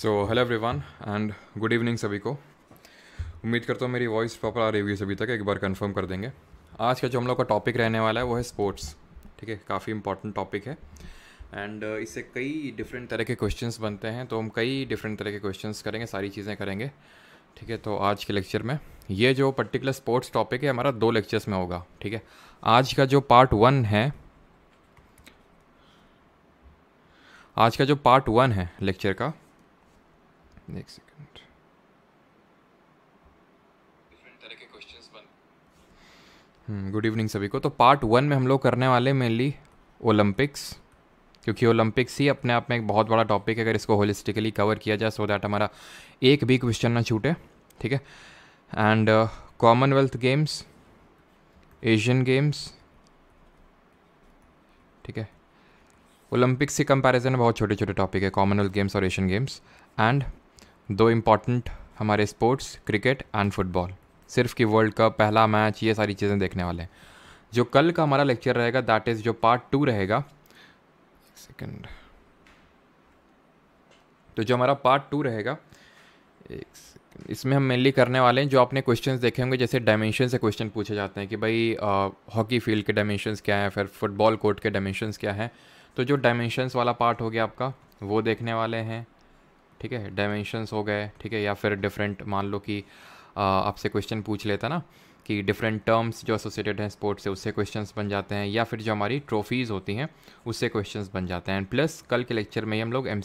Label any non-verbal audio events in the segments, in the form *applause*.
So hello everyone and good evening सभी को उम्मीद करता हूँ मेरी वॉइस प्रॉपर आ रही हुई सभी तक एक बार कंफर्म कर देंगे आज का जो हम लोग का टॉपिक रहने वाला है वो है स्पोर्ट्स ठीक है काफ़ी इंपॉर्टेंट टॉपिक है एंड uh, इससे कई डिफरेंट तरह के क्वेश्चंस बनते हैं तो हम कई डिफरेंट तरह के क्वेश्चंस करेंगे सारी चीज़ें करेंगे ठीक है तो आज के लेक्चर में ये जो पर्टिकुलर स्पोर्ट्स टॉपिक है हमारा दो लेक्चर्स में होगा ठीक है आज का जो पार्ट वन है आज का जो पार्ट वन है लेक्चर का एक सेकंड गुड इवनिंग सभी को तो पार्ट वन में हम लोग करने वाले मेनली ओलंपिक्स क्योंकि ओलंपिक्स ही अपने आप में एक बहुत बड़ा टॉपिक है अगर इसको होलिस्टिकली कवर किया जाए सो दैट हमारा एक भी क्वेश्चन ना छूटे ठीक है and Commonwealth Games Asian Games ठीक है ओलंपिक्स से कंपैरिजन में बहुत छोटे छोटे टॉपिक है कॉमनवेल्थ गेम्स और एशियन गेम्स एंड दो इम्पॉर्टेंट हमारे स्पोर्ट्स क्रिकेट एंड फुटबॉल सिर्फ कि वर्ल्ड कप पहला मैच ये सारी चीज़ें देखने वाले हैं जो कल का हमारा लेक्चर रहेगा दैट इज़ जो पार्ट टू रहेगा सेकेंड तो जो हमारा पार्ट टू रहेगा एक इसमें हम मेनली करने वाले हैं जो आपने क्वेश्चन देखे होंगे जैसे डायमेंशन से क्वेश्चन पूछे जाते हैं कि भाई हॉकी फील्ड के डायमेंशन क्या हैं फिर फुटबॉल कोर्ट के डायमेंशन क्या हैं तो जो डायमेंशनस वाला पार्ट हो गया आपका वो देखने वाले हैं ठीक है डायमेंशंस हो गए ठीक है या फिर डिफरेंट मान लो कि आपसे क्वेश्चन पूछ लेता ना कि डिफरेंट टर्म्स जो एसोसिएटेड हैं स्पोर्ट्स से उससे क्वेश्चंस बन जाते हैं या फिर जो हमारी ट्रॉफीज़ होती हैं उससे क्वेश्चंस बन जाते हैं एंड प्लस कल के लेक्चर में ही हम लोग एम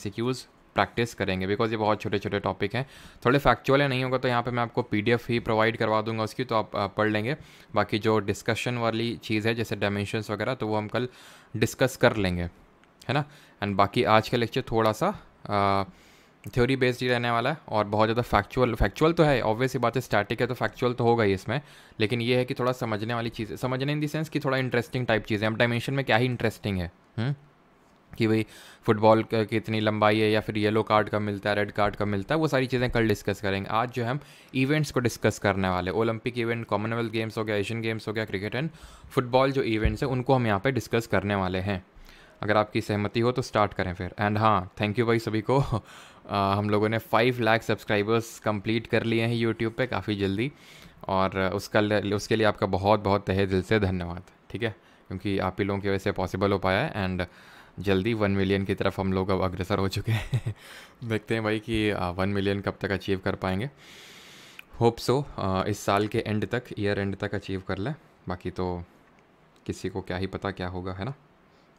प्रैक्टिस करेंगे बिकॉज ये बहुत छोटे छोटे टॉपिक हैं थोड़े फैक्चुअल है नहीं होगा तो यहाँ पे मैं आपको पीडीएफ ही प्रोवाइड करवा दूंगा उसकी तो आप पढ़ लेंगे बाकी जो डिस्कशन वाली चीज़ है जैसे डायमेंशंस वगैरह तो वो हम कल डिस्कस कर लेंगे है ना एंड बाकी आज का लेक्चर थोड़ा सा थ्योरी बेस्ड ही रहने वाला है और बहुत ज़्यादा फैक्चुअल फैक्चुअल तो है ऑब्वियसली बात है स्टैटिक है तो फैक्चुअल तो होगा ही इसमें लेकिन ये है कि थोड़ा समझने वाली चीज़ समझने इन दी सेंस कि थोड़ा इंटरेस्टिंग टाइप चीज़ें अब डायमेंशन में क्या ही इंटरेस्टिंग है हुँ? हम्म? कि भाई फुटबॉल की इतनी लंबाई है या फिर येलो कार्ड का मिलता है रेड कार्ड का मिलता है वो सारी चीज़ें कल डिस्कस करेंगे आज जो हम इवेंट्स को डिस्कस करने वाले ओलंपिक इवेंट कॉमनवेल्थ गेम्स हो गया एशियन गेम्स हो गया क्रिकेट एंड फुटबॉल जो इवेंट्स हैं उनको हम यहाँ पर डिस्कस करने वाले हैं अगर आपकी सहमति हो तो स्टार्ट करें फिर एंड हाँ थैंक यू भाई सभी को *laughs* आ, हम लोगों ने फाइव लाख सब्सक्राइबर्स कंप्लीट कर लिए हैं यूट्यूब पे काफ़ी जल्दी और उसका उसके लिए आपका बहुत बहुत तहे दिल से धन्यवाद ठीक है क्योंकि आप ही लोगों की वजह से पॉसिबल हो पाया है एंड जल्दी वन मिलियन की तरफ हम लोग अब अग्रसर हो चुके हैं *laughs* देखते हैं भाई कि वन मिलियन कब तक अचीव कर पाएंगे होप सो so, इस साल के एंड तक ईयर एंड तक अचीव कर लें बाकी तो किसी को क्या ही पता क्या होगा है ना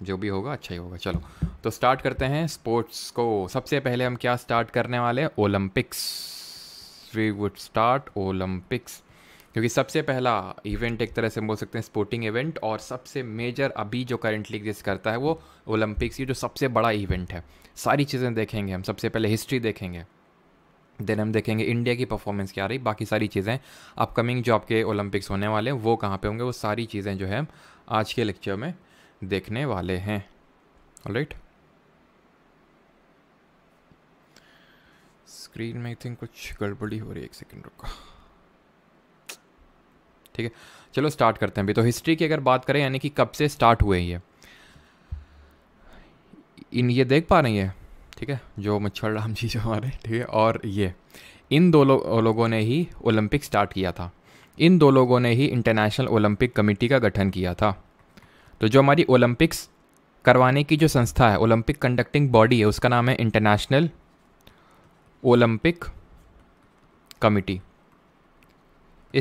जो भी होगा अच्छा ही होगा चलो तो स्टार्ट करते हैं स्पोर्ट्स को सबसे पहले हम क्या स्टार्ट करने वाले हैं Olympics we would start Olympics क्योंकि सबसे पहला इवेंट एक तरह से हम बोल सकते हैं स्पोर्टिंग इवेंट और सबसे मेजर अभी जो करेंटली एग्जिस्ट करता है वो ओलंपिक्स ही जो सबसे बड़ा इवेंट है सारी चीज़ें देखेंगे हम सबसे पहले हिस्ट्री देखेंगे देन हम देखेंगे इंडिया की परफॉर्मेंस क्या रही बाकी सारी चीज़ें अपकमिंग जो आपके ओलंपिक्स होने वाले हैं वो कहाँ पे होंगे वो सारी चीज़ें जो है आज के लेक्चर में देखने वाले हैं राइट स्क्रीन में आई थिंक कुछ गड़बड़ी हो रही है एक सेकेंड रुका ठीक है चलो स्टार्ट करते हैं अभी तो हिस्ट्री की अगर बात करें यानी कि कब से स्टार्ट हुए ये इन ये देख पा रही है ठीक है जो मच्छर राम जी जो हमारे ठीक है और ये इन दो लो, लोगों ने ही ओलंपिक स्टार्ट किया था इन दो लोगों ने ही इंटरनेशनल ओलंपिक कमेटी का गठन किया था तो जो हमारी ओलंपिक्स करवाने की जो संस्था है ओलंपिक कंडक्टिंग बॉडी है उसका नाम है इंटरनेशनल ओलंपिक कमिटी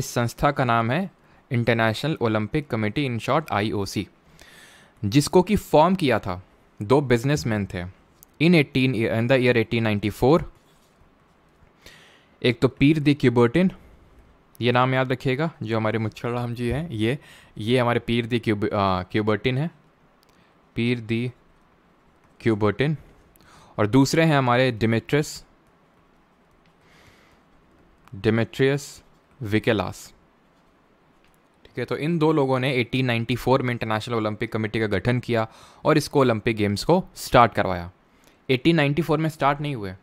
इस संस्था का नाम है International Olympic Committee in short IOC जिसको कि फॉर्म किया था दो बिजनेसमैन थे in eighteen in the year eighteen एक तो पीर दी क्यूबर्टिन ये नाम याद रखिएगा जो हमारे मुच्छल राम जी हैं ये ये हमारे पीर दी क्यूब क्यूबर्टिन है पीर दी क्यूबर्टिन और दूसरे हैं हमारे डिमेट्रस डिमेट्रियस विकेलास ठीक है तो इन दो लोगों ने 1894 में इंटरनेशनल ओलंपिक कमेटी का गठन किया और इसको ओलंपिक गेम्स को स्टार्ट करवाया 1894 में स्टार्ट नहीं हुए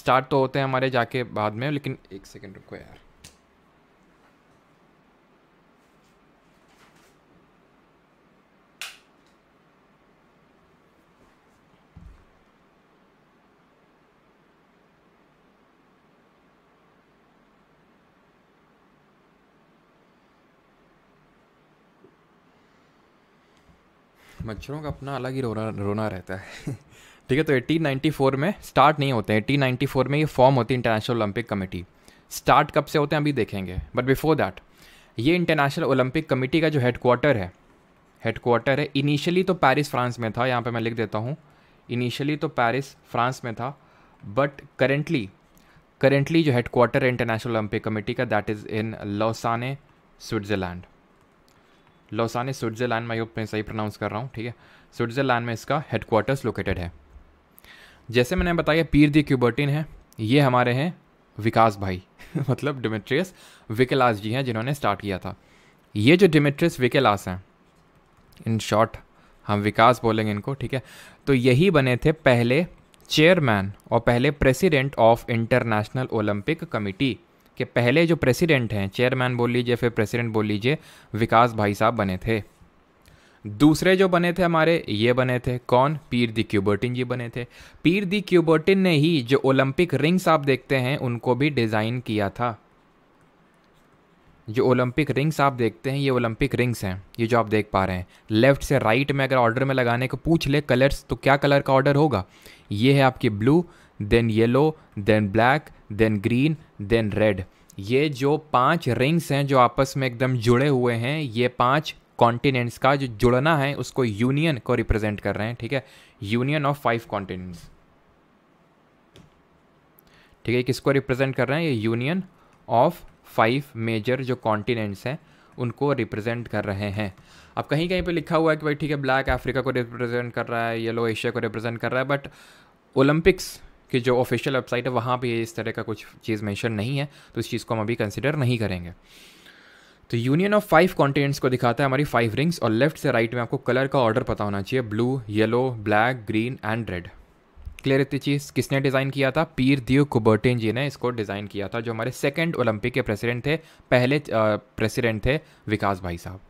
स्टार्ट तो होते हैं हमारे जाके बाद में लेकिन एक सेकेंड रुको यार मच्छरों का अपना अलग ही रोना रोना रहता है *laughs* ठीक है तो 1894 में स्टार्ट नहीं होते हैं 1894 में ये फॉर्म होती है इंटरनेशनल ओलंपिक कमेटी स्टार्ट कब से होते हैं अभी देखेंगे बट बिफोर दैट ये इंटरनेशनल ओलंपिक कमेटी का जो हेडक्वार्टर है हेडक्वार्टर है इनिशियली तो पेरिस फ्रांस में था यहाँ पर मैं लिख देता हूँ इनिशियली तो पेरिस फ्रांस में था बट करेंटली करेंटली जो हेडक्वार्टर है इंटरनेशनल ओलंपिक कमेटी का that is in Lausanne Switzerland Lausanne Switzerland मैं ये सही प्रोनाउंस कर रहा हूँ ठीक है स्विट्ज़रलैंड में इसका हेडकोार्टर्स लोकेटेड है जैसे मैंने बताया पीर दी क्यूबर्टिन है ये हमारे हैं विकास भाई *laughs* मतलब डिमेट्रियस विकेलास जी हैं जिन्होंने स्टार्ट किया था ये जो डिमेट्रियस विकेलास हैं इन शॉर्ट हम विकास बोलेंगे इनको ठीक है तो यही बने थे पहले चेयरमैन और पहले president of International Olympic committee कि पहले जो प्रेसिडेंट हैं चेयरमैन बोल लीजिए फिर प्रेसिडेंट बोल लीजिए विकास भाई साहब बने थे दूसरे जो बने थे हमारे ये बने थे कौन पीर दी क्यूबर्टिन जी बने थे पीर दी क्यूबर्टिन ने ही जो ओलंपिक रिंग्स आप देखते हैं उनको भी डिज़ाइन किया था जो ओलंपिक रिंग्स आप देखते हैं ये ओलंपिक रिंग्स हैं ये जो आप देख पा रहे हैं लेफ्ट से राइट में अगर ऑर्डर में लगाने को पूछ ले कलर्स तो क्या कलर का ऑर्डर होगा ये है आपकी blue then yellow then black then green then red ये जो पांच रिंग्स हैं जो आपस में एकदम जुड़े हुए हैं ये पांच कॉन्टिनेंट्स का जो जुड़ना है उसको यूनियन को रिप्रेजेंट कर रहे हैं ठीक है यूनियन ऑफ फाइव कॉन्टिनेंट्स ठीक है किसको रिप्रेजेंट कर रहे हैं ये यूनियन ऑफ फाइव मेजर जो कॉन्टिनेंट्स हैं उनको रिप्रेजेंट कर रहे हैं अब कहीं कहीं पे लिखा हुआ है कि भाई ठीक है ब्लैक अफ्रीका को रिप्रेजेंट कर रहा है येलो एशिया को रिप्रेजेंट कर रहा है बट ओलंपिक्स कि जो ऑफिशियल वेबसाइट है वहाँ भी इस तरह का कुछ चीज़ मेंशन नहीं है तो इस चीज़ को हम अभी कंसिडर नहीं करेंगे तो यूनियन ऑफ फाइव कॉन्टिनेंट्स को दिखाता है हमारी फाइव रिंग्स और लेफ्ट से राइट में आपको कलर का ऑर्डर पता होना चाहिए blue yellow black green and red clear इतनी चीज़ किसने डिज़ाइन किया था पीर दियो कुबर्टिन जी ने इसको डिज़ाइन किया था जो हमारे सेकेंड ओलंपिक के प्रेसिडेंट थे पहले प्रेसिडेंट थे विकास भाई साहब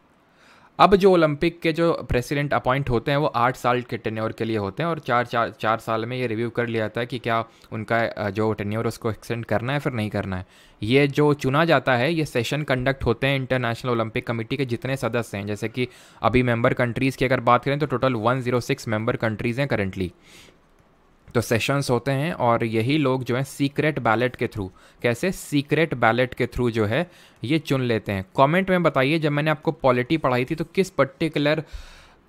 अब जो ओलंपिक के जो प्रेसिडेंट अपॉइंट होते हैं वो आठ साल के टेन्योर के लिए होते हैं और चार चार चार साल में ये रिव्यू कर लिया जाता है कि क्या उनका जो टेन्योर उसको एक्सटेंड करना है फिर नहीं करना है ये जो चुना जाता है ये सेशन कंडक्ट होते हैं इंटरनेशनल ओलंपिक कमेटी के जितने सदस्य हैं जैसे कि अभी मेंबर कंट्रीज़ की अगर बात करें तो टोटल वन मेंबर कंट्रीज़ हैं करेंटली तो सेशंस होते हैं और यही लोग जो है सीक्रेट बैलेट के थ्रू कैसे सीक्रेट बैलेट के थ्रू जो है ये चुन लेते हैं कमेंट में बताइए जब मैंने आपको पॉलिटी पढ़ाई थी तो किस पर्टिकुलर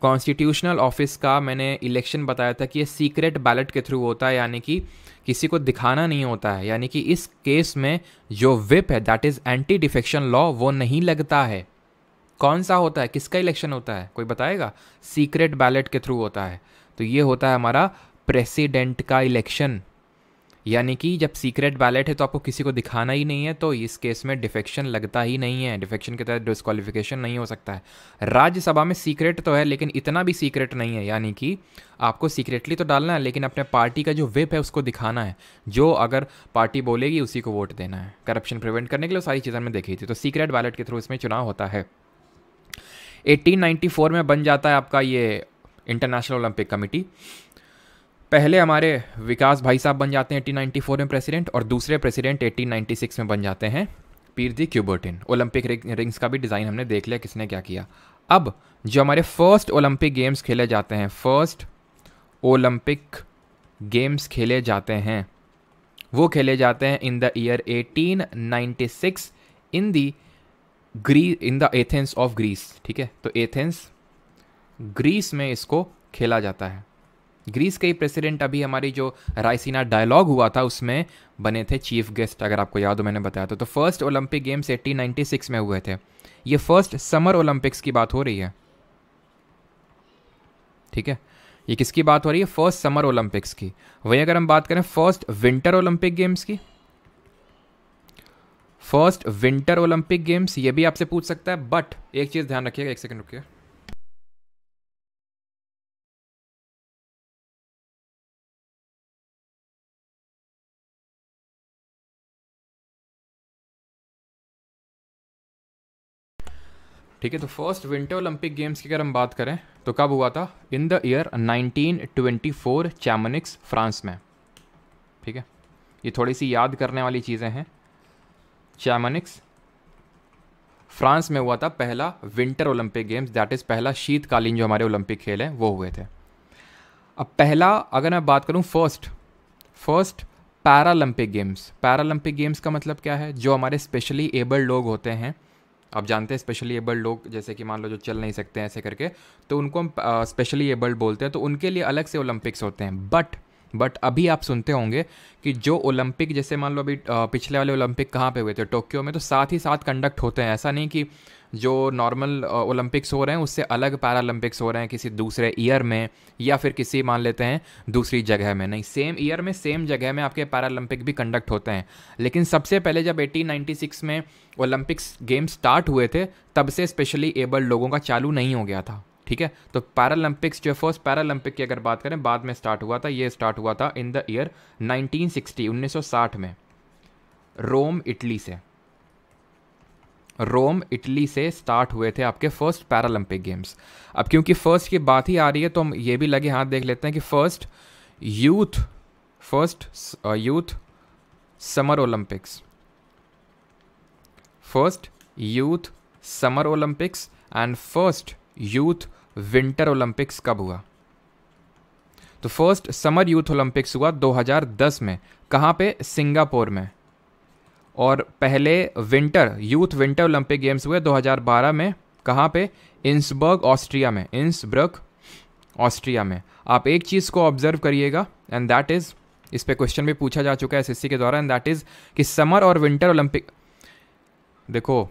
कॉन्स्टिट्यूशनल ऑफिस का मैंने इलेक्शन बताया था कि ये सीक्रेट बैलेट के थ्रू होता है यानी कि किसी को दिखाना नहीं होता है यानी कि इस केस में जो विप है that is anti defection law वो नहीं लगता है कौन सा होता है किसका इलेक्शन होता है कोई बताएगा सीक्रेट बैलेट के थ्रू होता है तो ये होता है हमारा प्रेसिडेंट का इलेक्शन यानी कि जब सीक्रेट बैलेट है तो आपको किसी को दिखाना ही नहीं है तो इस केस में डिफेक्शन लगता ही नहीं है डिफेक्शन के तहत डिस्कालिफिकेशन नहीं हो सकता है राज्यसभा में सीक्रेट तो है लेकिन इतना भी सीक्रेट नहीं है यानी कि आपको सीक्रेटली तो डालना है लेकिन अपने पार्टी का जो विप है उसको दिखाना है जो अगर पार्टी बोलेगी उसी को वोट देना है करप्शन प्रिवेंट करने के लिए सारी चीज़ें हमने देखी थी तो सीक्रेट बैलेट के थ्रू इसमें चुनाव होता है 1894 में बन जाता है आपका ये इंटरनेशनल ओलंपिक कमेटी पहले हमारे विकास भाई साहब बन जाते हैं 1894 में प्रेसिडेंट और दूसरे प्रेसिडेंट 1896 में बन जाते हैं पीर दी क्यूबर्टिन ओलंपिक रिंग्स का भी डिज़ाइन हमने देख लिया किसने क्या किया अब जो हमारे फर्स्ट ओलंपिक गेम्स खेले जाते हैं फर्स्ट ओलंपिक गेम्स खेले जाते हैं वो खेले जाते हैं in the year 1896 in the ग्री in the Athens of Greece ठीक है तो एथेंस ग्रीस में इसको खेला जाता है ग्रीस के ही प्रेसिडेंट अभी हमारी जो रायसीना डायलॉग हुआ था उसमें बने थे चीफ गेस्ट अगर आपको याद हो मैंने बताया था तो फर्स्ट ओलंपिक गेम्स एट्टीन में हुए थे ये फर्स्ट समर ओलंपिक्स की बात हो रही है ठीक है ये किसकी बात हो रही है फर्स्ट समर ओलंपिक्स की वही अगर हम बात करें फर्स्ट विंटर ओलंपिक गेम्स की फर्स्ट विंटर ओलंपिक गेम्स ये भी आपसे पूछ सकता है बट एक चीज़ ध्यान रखिएगा एक सेकंड रुकिएगा ठीक है तो फर्स्ट विंटर ओलंपिक गेम्स की अगर हम बात करें तो कब हुआ था in the year 1924 Chamonix France में ठीक है ये थोड़ी सी याद करने वाली चीज़ें हैं चैमनिक्स फ्रांस में हुआ था पहला winter Olympic games that is पहला शीतकालीन जो हमारे ओलंपिक खेल हैं वो हुए थे अब पहला अगर मैं बात करूँ first first Paralympic games Paralympic games का मतलब क्या है जो हमारे स्पेशली एबल्ड लोग होते हैं आप जानते हैं स्पेशली एबल्ड लोग जैसे कि मान लो जो चल नहीं सकते हैं ऐसे करके तो उनको हम स्पेशली एबल्ड बोलते हैं तो उनके लिए अलग से ओलंपिक्स होते हैं बट बट अभी आप सुनते होंगे कि जो ओलंपिक जैसे मान लो अभी पिछले वाले ओलंपिक कहाँ पे हुए थे टोक्यो में तो साथ ही साथ कंडक्ट होते हैं ऐसा नहीं कि जो नॉर्मल ओलंपिक्स हो रहे हैं उससे अलग पैरालंपिक्स हो रहे हैं किसी दूसरे ईयर में या फिर किसी मान लेते हैं दूसरी जगह में नहीं सेम ईयर में सेम जगह में आपके पैरालंपिक भी कंडक्ट होते हैं लेकिन सबसे पहले जब 1896 में ओलंपिक्स गेम स्टार्ट हुए थे तब से स्पेशली एबल्ड लोगों का चालू नहीं हो गया था ठीक है तो पैरालंपिक्स जो फर्स्ट पैरालंपिक की अगर बात करें बाद में स्टार्ट हुआ था ये स्टार्ट हुआ था इन द ईयर 1960 1960 में रोम इटली से रोम इटली से स्टार्ट हुए थे आपके फर्स्ट पैरालंपिक गेम्स अब क्योंकि फर्स्ट की बात ही आ रही है तो हम ये भी लगे हाथ देख लेते हैं कि first youth first youth summer Olympics first youth summer Olympics and first youth winter Olympics कब हुआ तो फर्स्ट समर यूथ ओलंपिक्स हुआ 2010 में कहाँ पे सिंगापुर में और पहले winter youth winter Olympic games हुए 2012 में कहाँ पे इंसबर्ग ऑस्ट्रिया में इंसब्रग ऑस्ट्रिया में आप एक चीज़ को ऑब्जर्व करिएगा एंड दैट इज़ इस पर क्वेश्चन भी पूछा जा चुका है एसएससी के द्वारा एंड दैट इज़ कि समर और विंटर ओलंपिक देखो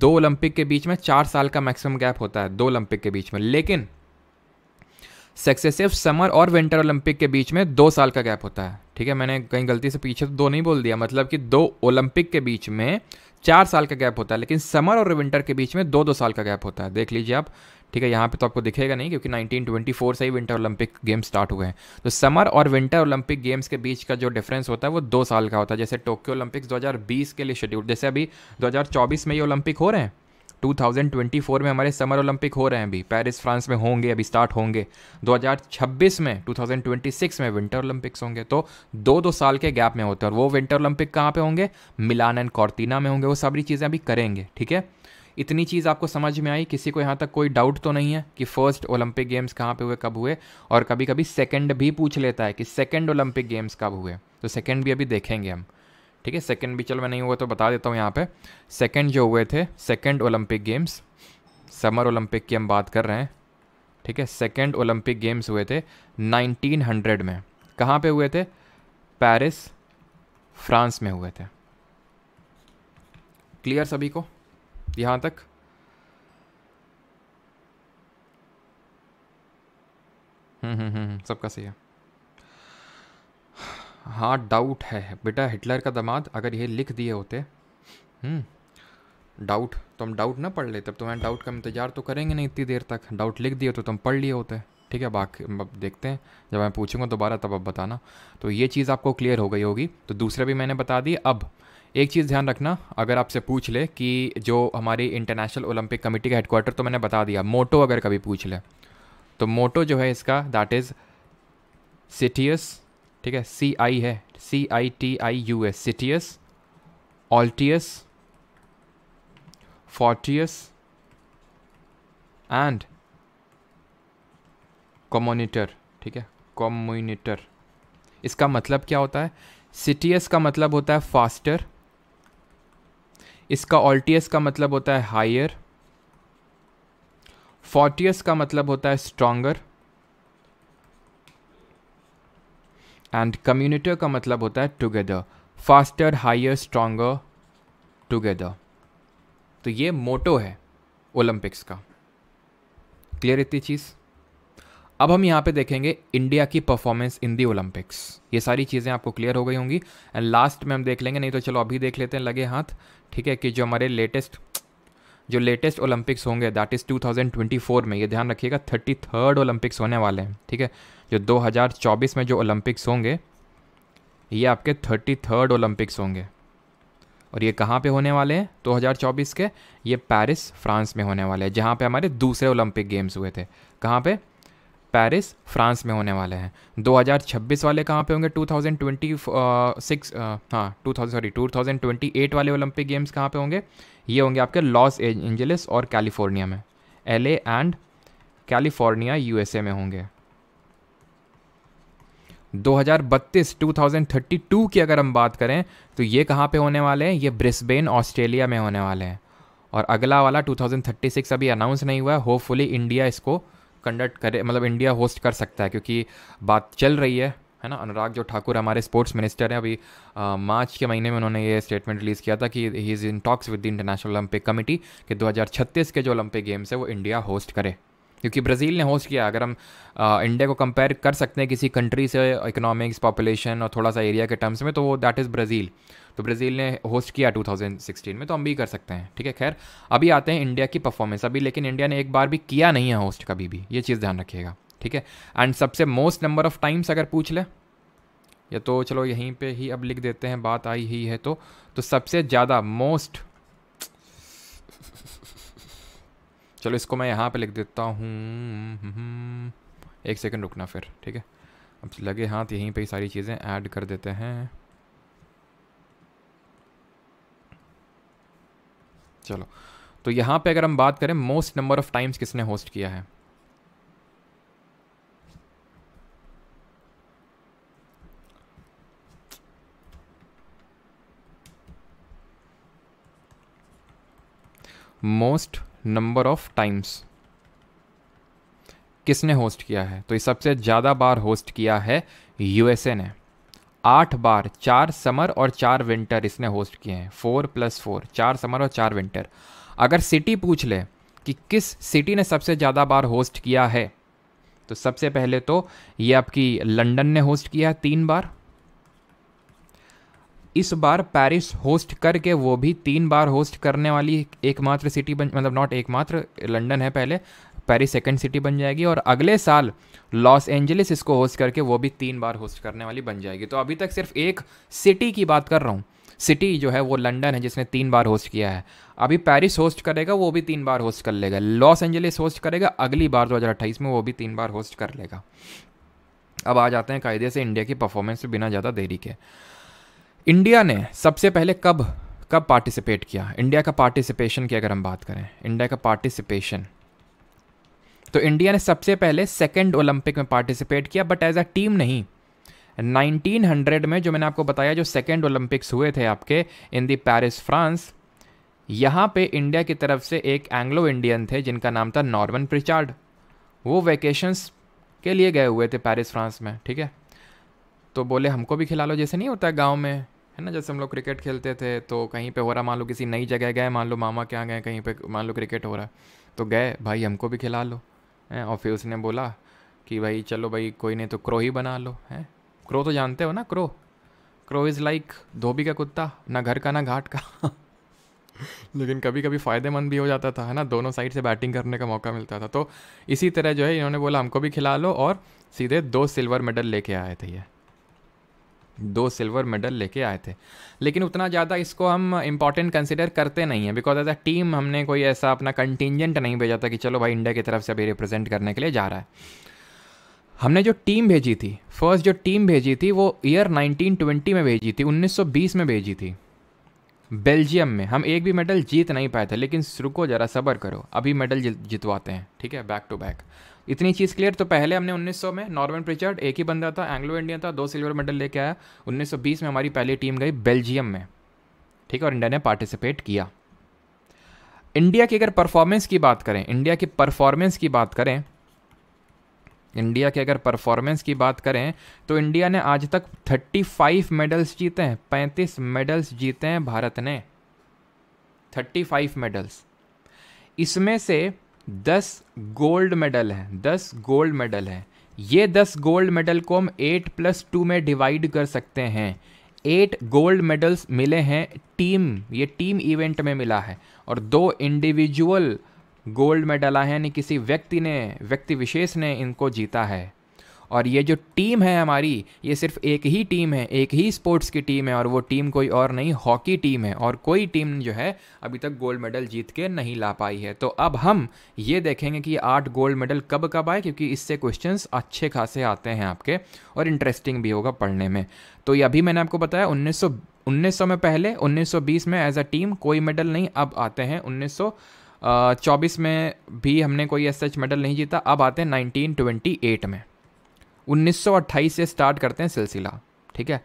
दो ओलंपिक के बीच में चार साल का मैक्सिमम गैप होता है दो ओलंपिक के बीच में लेकिन सक्सेसिव समर और विंटर ओलंपिक के बीच में दो साल का गैप होता है ठीक है मैंने कहीं गलती से पीछे तो दो नहीं बोल दिया मतलब कि दो ओलंपिक के बीच में चार साल का गैप होता है लेकिन समर और विंटर के बीच में दो दो साल का गैप होता है देख लीजिए आप ठीक है यहाँ पे तो आपको दिखेगा नहीं क्योंकि 1924 से ही विंटर ओलंपिक गेम्स स्टार्ट हुए हैं तो समर और विंटर ओलंपिक गेम्स के बीच का जो डिफरेंस होता है वो दो साल का होता है जैसे टोक्यो ओलंपिक्स 2020 के लिए शेड्यूल जैसे अभी 2024 में ये ओलंपिक हो रहे हैं 2024 में हमारे समर ओलंपिक हो रहे हैं अभी पेरिस फ्रांस में होंगे अभी स्टार्ट होंगे 2026 में 2026 में विंटर ओलंपिक्स होंगे तो दो दो साल के गैप में होते हैं और वो विंटर ओलंपिक कहाँ पे होंगे मिलान एंड कॉर्टिना में होंगे वो सारी चीज़ें अभी करेंगे ठीक है इतनी चीज़ आपको समझ में आई किसी को यहाँ तक कोई डाउट तो नहीं है कि फर्स्ट ओलंपिक गेम्स कहाँ पे हुए कब हुए और कभी कभी सेकंड भी पूछ लेता है कि सेकंड ओलंपिक गेम्स कब हुए तो सेकंड भी अभी देखेंगे हम ठीक है सेकंड भी चल मैं नहीं हुआ तो बता देता हूँ यहाँ पे सेकंड जो हुए थे second Olympic games summer Olympic की हम बात कर रहे हैं ठीक है सेकेंड ओलंपिक गेम्स हुए थे नाइनटीन में कहाँ पर हुए थे पेरिस फ्रांस में हुए थे क्लियर सभी को यहाँ तक हम्म, हम्म, हम्म, सबका सही है हाँ डाउट है बेटा हिटलर का दामाद अगर ये लिख दिए होते डाउट तो हम डाउट ना पढ़ लेते तो मैं डाउट का इंतजार तो करेंगे नहीं इतनी देर तक डाउट लिख दिए तो तुम पढ़ लिए होते ठीक है बाकी अब देखते हैं जब मैं पूछूंगा दोबारा तब अब बताना तो ये चीज़ आपको क्लियर हो गई होगी तो दूसरा भी मैंने बता दी अब एक चीज़ ध्यान रखना अगर आपसे पूछ ले कि जो हमारी इंटरनेशनल ओलंपिक कमेटी का हेडक्वार्टर तो मैंने बता दिया मोटो अगर कभी पूछ ले तो मोटो जो है इसका दैट इज़ सिटियस ठीक है सी आई है C I T I U S citius altius fortius and communiter ठीक है कॉमोनीटर इसका मतलब क्या होता है सिटियस का मतलब होता है फास्टर इसका ऑल्टियस का मतलब होता है हायर फोर्टियस का मतलब होता है स्ट्रोंगर एंड कम्युनिटर का मतलब होता है together faster higher stronger together तो ये मोटो है ओलंपिक्स का क्लियर इतनी चीज़ अब हम यहाँ पे देखेंगे इंडिया की परफॉर्मेंस इन दी ओलंपिक्स ये सारी चीज़ें आपको क्लियर हो गई होंगी एंड लास्ट में हम देख लेंगे नहीं तो चलो अभी देख लेते हैं लगे हाथ ठीक है कि जो हमारे लेटेस्ट जो लेटेस्ट ओलंपिक्स होंगे दैट इज़ 2024 में ये ध्यान रखिएगा थर्टी थर्ड ओलंपिक्स होने वाले हैं ठीक है जो 2024 में जो ओलंपिक्स होंगे ये आपके थर्टी थर्ड ओलंपिक्स होंगे और ये कहाँ पे होने वाले हैं 2024 के ये पेरिस फ्रांस में होने वाले हैं जहाँ पे हमारे दूसरे ओलंपिक गेम्स हुए थे कहाँ पे पेरिस फ्रांस में होने वाले हैं 2026 वाले कहाँ पे होंगे 2026 हाँ टू थाउजेंड सॉरी 2028 वाले ओलंपिक गेम्स कहाँ पे होंगे ये होंगे आपके लॉस एंजलिस और कैलिफोर्निया में एल एंड कैलिफोर्निया यू में होंगे 2032 2032 की अगर हम बात करें तो ये कहाँ पे होने वाले हैं ये ब्रिस्बेन ऑस्ट्रेलिया में होने वाले हैं और अगला वाला 2036 अभी अनाउंस नहीं हुआ है होपफुली इंडिया इसको कंडक्ट करे मतलब इंडिया होस्ट कर सकता है क्योंकि बात चल रही है है ना अनुराग जो ठाकुर हमारे स्पोर्ट्स मिनिस्टर हैं अभी आ, मार्च के महीने में उन्होंने ये स्टेटमेंट रिलीज़ किया था कि he is in talks with the international Olympic committee कि 2036 के जो ओलंपिक गेम्स है वो इंडिया होस्ट करे क्योंकि ब्राज़ील ने होस्ट किया अगर हम आ, इंडिया को कंपेयर कर सकते हैं किसी कंट्री से इकोनॉमिक्स पॉपुलेशन और थोड़ा सा एरिया के टर्म्स में तो वो दैट इज़ ब्राज़ील तो ब्राज़ील ने होस्ट किया 2016 में तो हम भी कर सकते हैं ठीक है खैर अभी आते हैं इंडिया की परफॉर्मेंस अभी लेकिन इंडिया ने एक बार भी किया नहीं है होस्ट कभी भी ये चीज़ ध्यान रखिएगा ठीक है एंड सबसे मोस्ट नंबर ऑफ टाइम्स अगर पूछ ले या तो चलो यहीं पे ही अब लिख देते हैं बात आई ही है तो तो सबसे ज़्यादा मोस्ट चलो इसको मैं यहाँ पे लिख देता हूँ एक सेकंड रुकना फिर ठीक है अब लगे हाथ यहीं पे ही सारी चीज़ें ऐड कर देते हैं चलो तो यहाँ पे अगर हम बात करें मोस्ट नंबर ऑफ टाइम्स किसने होस्ट किया है मोस्ट नंबर ऑफ टाइम्स किसने होस्ट किया है तो ये सबसे ज़्यादा बार होस्ट किया है यूएसए ने आठ बार चार समर और चार विंटर इसने होस्ट किए हैं फोर प्लस फोर चार समर और चार विंटर अगर सिटी पूछ ले कि किस सिटी ने सबसे ज़्यादा बार होस्ट किया है तो सबसे पहले तो ये आपकी लंदन ने होस्ट किया है तीन बार इस बार पेरिस होस्ट करके वो भी तीन बार होस्ट करने वाली एकमात्र सिटी बन मतलब नॉट एकमात्र लंदन है पहले पेरिस सेकेंड सिटी बन जाएगी और अगले साल लॉस एंजलिस इसको होस्ट करके वो भी तीन बार होस्ट करने वाली बन जाएगी तो अभी तक सिर्फ एक सिटी की बात कर रहा हूँ सिटी जो है वो लंदन है जिसने तीन बार होस्ट किया है अभी पेरिस होस्ट करेगा वो भी तीन बार होस्ट कर लेगा लॉस एंजलिस होस्ट करेगा अगली बार दो में वो भी तीन बार होस्ट कर लेगा अब आ जाते हैं कायदे से इंडिया की परफॉर्मेंस बिना ज़्यादा देरी के इंडिया ने सबसे पहले कब कब पार्टिसिपेट किया इंडिया का पार्टिसिपेशन की अगर हम बात करें इंडिया का पार्टिसिपेशन तो इंडिया ने सबसे पहले सेकेंड ओलंपिक में पार्टिसिपेट किया बट एज अ टीम नहीं 1900 में जो मैंने आपको बताया जो सेकेंड ओलंपिक्स हुए थे आपके इन दी पेरिस फ्रांस यहाँ पे इंडिया की तरफ से एक एंग्लो इंडियन थे जिनका नाम था नॉर्मन प्रिचार्ड वो वैकेशंस के लिए गए हुए थे पेरिस फ्रांस में ठीक है तो बोले हमको भी खिला लो जैसे नहीं होता है गाँव में है ना जैसे हम लोग क्रिकेट खेलते थे तो कहीं पे हो रहा मान लो किसी नई जगह गए मान लो मामा के यहाँ गए कहीं पे मान लो क्रिकेट हो रहा तो गए भाई हमको भी खिला लो हैं और फिर उसने बोला कि भाई चलो भाई कोई नहीं तो क्रो ही बना लो हैं क्रो तो जानते हो ना क्रो क्रो इज़ लाइक धोबी का कुत्ता ना घर का ना घाट का *laughs* लेकिन कभी कभी फ़ायदेमंद भी हो जाता था है ना दोनों साइड से बैटिंग करने का मौका मिलता था तो इसी तरह जो है इन्होंने बोला हमको भी खिला लो और सीधे दो सिल्वर मेडल लेके आए थे ये दो सिल्वर मेडल लेके आए थे लेकिन उतना ज़्यादा इसको हम इंपॉर्टेंट कंसिडर करते नहीं हैं बिकॉज एज अ टीम हमने कोई ऐसा अपना कंटिजेंट नहीं भेजा था कि चलो भाई इंडिया की तरफ से अभी रिप्रेजेंट करने के लिए जा रहा है हमने जो टीम भेजी थी फर्स्ट जो टीम भेजी थी वो ईयर 1920 में भेजी थी 1920 में भेजी थी बेल्जियम में हम एक भी मेडल जीत नहीं पाए थे लेकिन रुको ज़रा सब्र करो अभी मेडल जितवाते हैं ठीक है बैक टू बैक इतनी चीज़ क्लियर तो पहले हमने 1900 में नॉर्मन प्रिचर्ड एक ही बंदा था एंग्लो इंडिया था दो सिल्वर मेडल लेके आया 1920 में हमारी पहली टीम गई बेल्जियम में ठीक है और इंडिया ने पार्टिसिपेट किया इंडिया की अगर परफॉर्मेंस की बात करें इंडिया की परफॉर्मेंस की बात करें इंडिया की अगर परफॉर्मेंस की बात करें तो इंडिया ने आज तक 35 मेडल्स जीते हैं 35 मेडल्स जीते हैं भारत ने 35 मेडल्स इसमें से दस गोल्ड मेडल हैं दस गोल्ड मेडल हैं ये दस गोल्ड मेडल को हम एट प्लस टू में डिवाइड कर सकते हैं एट गोल्ड मेडल्स मिले हैं टीम ये टीम इवेंट में मिला है और दो इंडिविजुअल गोल्ड मेडल आए हैं यानी किसी व्यक्ति ने व्यक्ति विशेष ने इनको जीता है और ये जो टीम है हमारी ये सिर्फ एक ही टीम है एक ही स्पोर्ट्स की टीम है और वो टीम कोई और नहीं हॉकी टीम है और कोई टीम जो है अभी तक गोल्ड मेडल जीत के नहीं ला पाई है तो अब हम ये देखेंगे कि आठ गोल्ड मेडल कब कब आए क्योंकि इससे क्वेश्चन अच्छे खासे आते हैं आपके और इंटरेस्टिंग भी होगा पढ़ने में तो ये अभी मैंने आपको बताया उन्नीस 1900 में पहले 1920 में एज अ टीम कोई मेडल नहीं अब आते हैं 1924 में भी हमने कोई एस एच मेडल नहीं जीता अब आते हैं 1928 में 1928 से स्टार्ट करते हैं सिलसिला ठीक है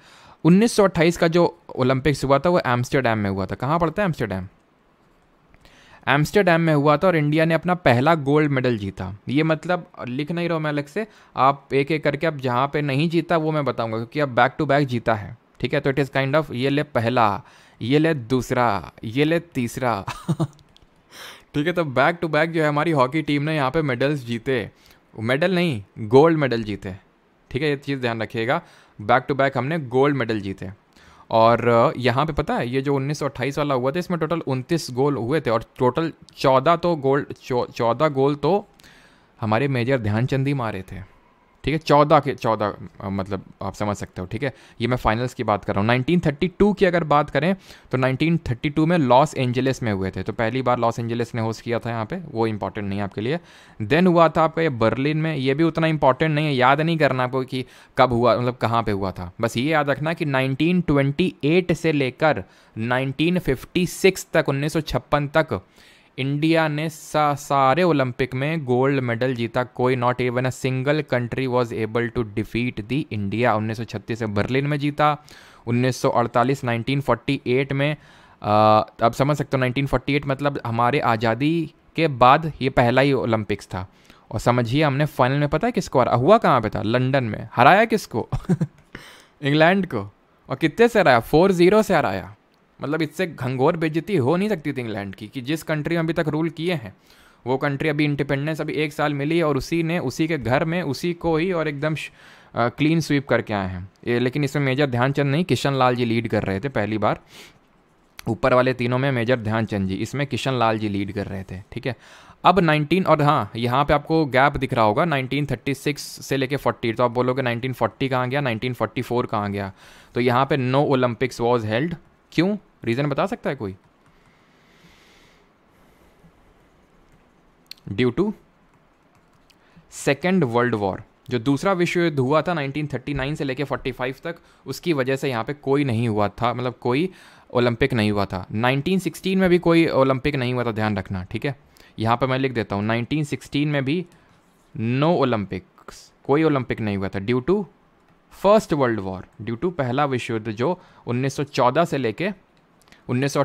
1928 का जो ओलंपिक्स हुआ था वो एम्स्टरडेम में हुआ था कहाँ पड़ता है एम्स्टरडेम एम्स्टरडेम में हुआ था और इंडिया ने अपना पहला गोल्ड मेडल जीता ये मतलब लिख नहीं रहा हूँ मैं अलग से आप एक एक करके अब जहाँ पे नहीं जीता वो मैं बताऊँगा क्योंकि अब बैक टू बैक जीता है ठीक है तो इट इज़ काइंड ऑफ ये ले पहला ये ले दूसरा ये ले तीसरा *laughs* ठीक है तो बैक टू बैक जो है हमारी हॉकी टीम ने यहाँ पे मेडल्स जीते मेडल नहीं गोल्ड मेडल जीते ठीक है ये चीज़ ध्यान रखिएगा बैक टू बैक हमने गोल्ड मेडल जीते और यहाँ पे पता है ये जो 1928 वाला हुआ था इसमें टोटल 29 गोल हुए थे और टोटल 14 तो गोल्ड 14 गोल तो हमारे मेजर ध्यानचंद ही मारे थे ठीक है चौदह के चौदह मतलब आप समझ सकते हो ठीक है ये मैं फाइनल्स की बात कर रहा हूँ 1932 की अगर बात करें तो 1932 में लॉस एंजलिस में हुए थे तो पहली बार लॉस एंजलिस ने होस्ट किया था यहाँ पे वो इंपॉर्टेंट नहीं है आपके लिए देन हुआ था आपका ये बर्लिन में ये भी उतना इंपॉर्टेंट नहीं है याद नहीं करना आपको कि कब हुआ मतलब कहाँ पर हुआ था बस ये याद रखना कि नाइनटीन से लेकर नाइनटीन तक उन्नीस तक इंडिया ने सा, सारे ओलंपिक में गोल्ड मेडल जीता कोई not even a single country was able to defeat the India 1936 में बर्लिन में जीता 1948 1948 में अब समझ सकते हो 1948 मतलब हमारे आज़ादी के बाद ये पहला ही ओलंपिक्स था और समझिए हमने फाइनल में पता है किसको हरा हुआ कहाँ पे था लंदन में हराया किसको *laughs* इंग्लैंड को और कितने से हराया फोर ज़ीरो से हराया मतलब इससे घंघोर बेजती हो नहीं सकती थी इंग्लैंड की कि जिस कंट्री में अभी तक रूल किए हैं वो कंट्री अभी इंडिपेंडेंस अभी एक साल मिली और उसी ने उसी के घर में उसी को ही और एकदम क्लीन स्वीप करके आए हैं ये लेकिन इसमें मेजर ध्यानचंद नहीं किशन लाल जी लीड कर रहे थे पहली बार ऊपर वाले तीनों में मेजर ध्यानचंद जी इसमें किशन लाल जी लीड कर रहे थे ठीक है अब 19 और हाँ यहाँ पे आपको गैप दिख रहा होगा 1936 से लेके 40 तो आप बोलोगे 1940 कहाँ गया 1944 कहाँ गया तो यहाँ पे नो ओलंपिक्स वॉज हेल्ड क्यों रीज़न बता सकता है कोई due to second world war जो दूसरा विश्व युद्ध हुआ था 1939 से लेके 45 तक उसकी वजह से यहाँ पे कोई नहीं हुआ था मतलब कोई ओलंपिक नहीं हुआ था 1916 में भी कोई ओलंपिक नहीं हुआ था ध्यान रखना ठीक है यहाँ पे मैं लिख देता हूँ 1916 में भी नो ओलंपिक्स कोई ओलंपिक नहीं हुआ था due to first world war due to पहला विश्व युद्ध जो 1914 से लेके उन्नीस सौ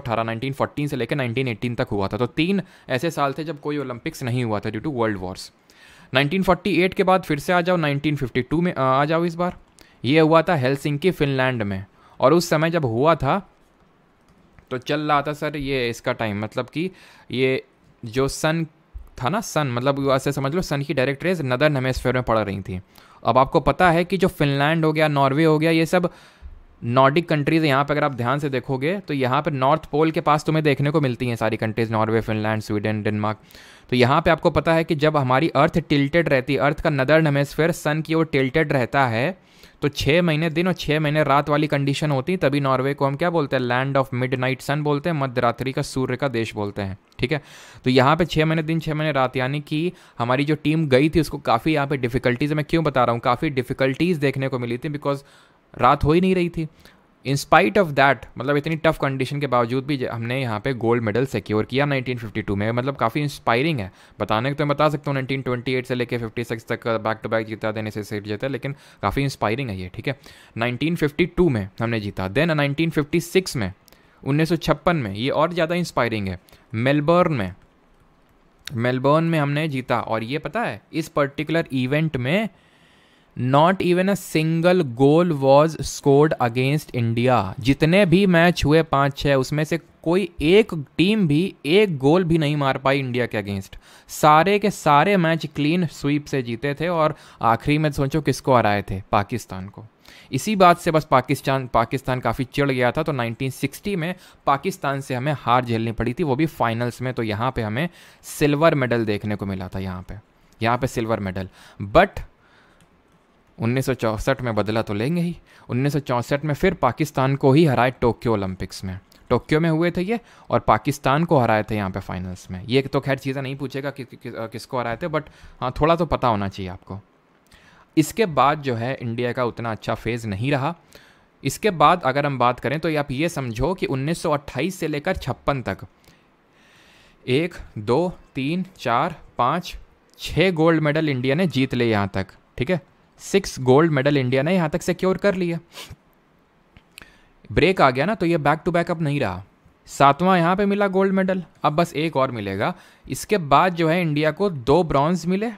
से लेकर 1918 तक हुआ था तो तीन ऐसे साल थे जब कोई ओलंपिक्स नहीं हुआ था ड्यू टू वर्ल्ड वॉर्स 1948 के बाद फिर से आ जाओ 1952 में आ जाओ इस बार ये हुआ था की फिनलैंड में और उस समय जब हुआ था तो चल रहा था सर ये इसका टाइम मतलब कि ये जो सन था ना सन मतलब ऐसे समझ लो सन की डायरेक्ट रेज नदर नमेस्फेयर में पड़ रही थी अब आपको पता है कि जो फिनलैंड हो गया नॉर्वे हो गया ये सब नॉर्डिक कंट्रीज़ यहाँ पर अगर आप ध्यान से देखोगे तो यहाँ पर नॉर्थ पोल के पास तुम्हें देखने को मिलती हैं सारी countries Norway Finland Sweden Denmark तो यहाँ पे आपको पता है कि जब हमारी अर्थ टिल्टेड रहती है अर्थ का नदर नमेस्फेयर सन की ओर टिल्टेड रहता है तो छः महीने दिन और छः महीने रात वाली कंडीशन होती तभी नॉर्वे को हम क्या बोलते हैं land of midnight sun बोलते हैं मध्यरात्रि का सूर्य का देश बोलते हैं ठीक है तो यहाँ पे छः महीने दिन छः महीने रात यानी कि हमारी जो टीम गई थी उसको काफ़ी यहाँ पे डिफिकल्टीज़ मैं क्यों बता रहा हूँ काफ़ी डिफिकल्टीज़ देखने को मिली थी बिकॉज रात हो ही नहीं रही थी इंस्पाइट ऑफ दैट मतलब इतनी टफ कंडीशन के बावजूद भी हमने यहाँ पे गोल्ड मेडल सिक्योर किया 1952 में मतलब काफ़ी इंस्पायरिंग है बताने को तो मैं बता सकता हूँ 1928 से लेके 56 तक बैक टू बैक जीता देने से सीट जीता लेकिन काफ़ी इंस्पायरिंग है ये ठीक है 1952 में हमने जीता देन 1956 में उन्नीस में ये और ज़्यादा इंस्पायरिंग है मेलबर्न में मेलबर्न में हमने जीता और ये पता है इस पर्टिकुलर इवेंट में not even a single goal was scored against India जितने भी मैच हुए पाँच छः उसमें से कोई एक टीम भी एक गोल भी नहीं मार पाई इंडिया के अगेंस्ट सारे के सारे मैच क्लीन स्वीप से जीते थे और आखिरी में सोचो किसको हराए थे पाकिस्तान को इसी बात से बस पाकिस्तान पाकिस्तान काफ़ी चिड़ गया था तो 1960 में पाकिस्तान से हमें हार झेलनी पड़ी थी वो भी फाइनल्स में तो यहाँ पे हमें सिल्वर मेडल देखने को मिला था यहाँ पे यहाँ पे सिल्वर मेडल बट उन्नीस में बदला तो लेंगे ही उन्नीस में फिर पाकिस्तान को ही हराए टोक्यो ओलंपिक्स में टोक्यो में हुए थे ये और पाकिस्तान को हराए थे यहाँ पे फाइनल्स में ये तो खैर चीज़ें नहीं पूछेगा कि, कि, कि, किसको हराए थे बट हाँ थोड़ा तो पता होना चाहिए आपको इसके बाद जो है इंडिया का उतना अच्छा फेज़ नहीं रहा इसके बाद अगर हम बात करें तो आप ये समझो कि 1928 से लेकर छप्पन तक एक दो तीन चार पाँच छः गोल्ड मेडल इंडिया ने जीत ले यहाँ तक ठीक है सिक्स गोल्ड मेडल इंडिया ने यहाँ तक सिक्योर कर लिया ब्रेक आ गया ना तो ये बैक टू बैक अब नहीं रहा सातवां यहाँ पे मिला गोल्ड मेडल अब बस एक और मिलेगा इसके बाद जो है इंडिया को दो ब्रॉन्ज मिले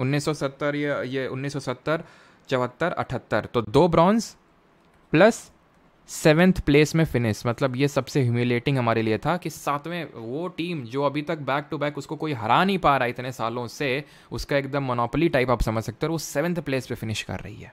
1970 ये ये 1970 चौहत्तर अठहत्तर तो दो ब्रॉन्ज प्लस सेवेंथ प्लेस में फिनिश मतलब ये सबसे ह्यूमिलेटिंग हमारे लिए था कि सातवें वो टीम जो अभी तक बैक टू बैक उसको कोई हरा नहीं पा रहा इतने सालों से उसका एकदम मोनोपली टाइप आप समझ सकते हो वो सेवन्थ प्लेस पे फिनिश कर रही है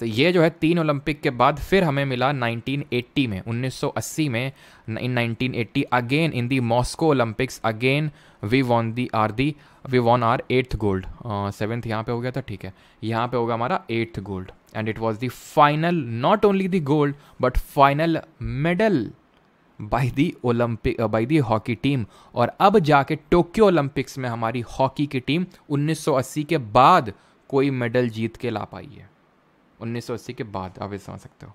तो ये जो है तीन ओलंपिक के बाद फिर हमें मिला 1980 में 1980 में in 1980 again in the Moscow Olympics again we won the our the we won our eighth gold seventh यहाँ पे हो गया था ठीक है यहाँ पे होगा हमारा eighth gold and it was the final not only the gold but final medal by the Olympic by the hockey team और अब जाके टोक्यो ओलंपिक्स में हमारी हॉकी की टीम 1980 के बाद कोई मेडल जीत के ला पाई है 1980 के बाद आप ये समझ सकते हो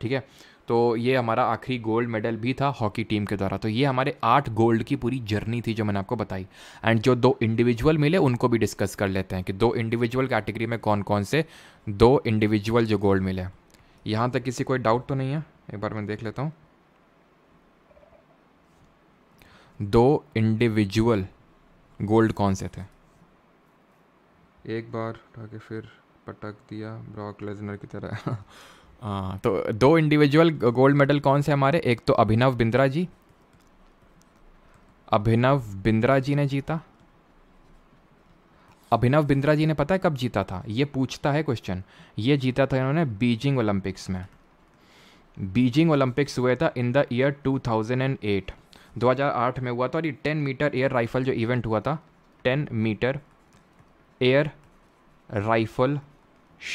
ठीक है तो ये हमारा आखिरी गोल्ड मेडल भी था हॉकी टीम के द्वारा तो ये हमारे आठ गोल्ड की पूरी जर्नी थी जो मैंने आपको बताई एंड जो दो इंडिविजुअल मिले उनको भी डिस्कस कर लेते हैं कि दो इंडिविजुअल कैटेगरी में कौन कौन से दो इंडिविजुअल जो गोल्ड मिले यहाँ तक किसी कोई डाउट तो नहीं है एक बार मैं देख लेता हूँ दो इंडिविजुअल गोल्ड कौन से थे एक बार उठा के फिर पटक दिया ब्रॉक लेजनर की तरह *laughs* हाँ तो दो इंडिविजुअल गोल्ड मेडल कौन से हमारे एक तो अभिनव बिंद्रा जी अभिनव बिंद्रा जी ने जीता अभिनव बिंद्रा जी ने पता है कब जीता था ये पूछता है क्वेश्चन ये जीता था इन्होंने बीजिंग ओलंपिक्स में बीजिंग ओलंपिक्स हुए था इन द ईयर 2008 2008 में हुआ था और ये 10 मीटर एयर राइफल जो इवेंट हुआ था 10 मीटर एयर राइफल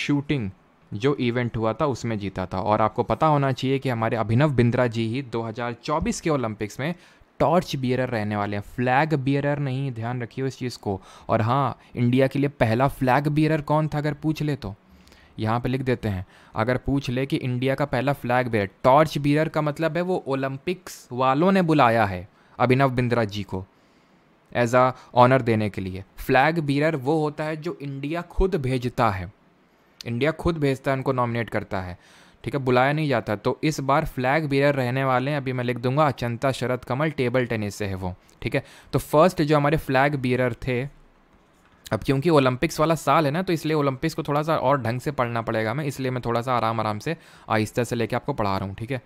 शूटिंग जो इवेंट हुआ था उसमें जीता था और आपको पता होना चाहिए कि हमारे अभिनव बिंद्रा जी ही 2024 के ओलंपिक्स में टॉर्च बियरर रहने वाले हैं फ्लैग बियरर नहीं ध्यान रखिए उस चीज़ को और हाँ इंडिया के लिए पहला फ्लैग बियरर कौन था अगर पूछ ले तो यहाँ पे लिख देते हैं अगर पूछ ले कि इंडिया का पहला फ्लैग बियर टॉर्च बियर का मतलब है वो ओलंपिक्स वालों ने बुलाया है अभिनव बिंद्रा जी को एज आ ऑनर देने के लिए फ्लैग बियर वो होता है जो इंडिया खुद भेजता है इंडिया खुद भेजता है उनको नॉमिनेट करता है ठीक है बुलाया नहीं जाता तो इस बार फ्लैग बियर रहने वाले हैं अभी मैं लिख दूंगा अचंता शरद कमल टेबल टेनिस से है वो ठीक है तो फर्स्ट जो हमारे फ्लैग बियर थे अब क्योंकि ओलंपिक्स वाला साल है ना तो इसलिए ओलंपिक्स को थोड़ा सा और ढंग से पढ़ना पड़ेगा मैं इसलिए मैं थोड़ा सा आराम आराम से आहिस्ता से लेके आपको पढ़ा रहा हूँ ठीक है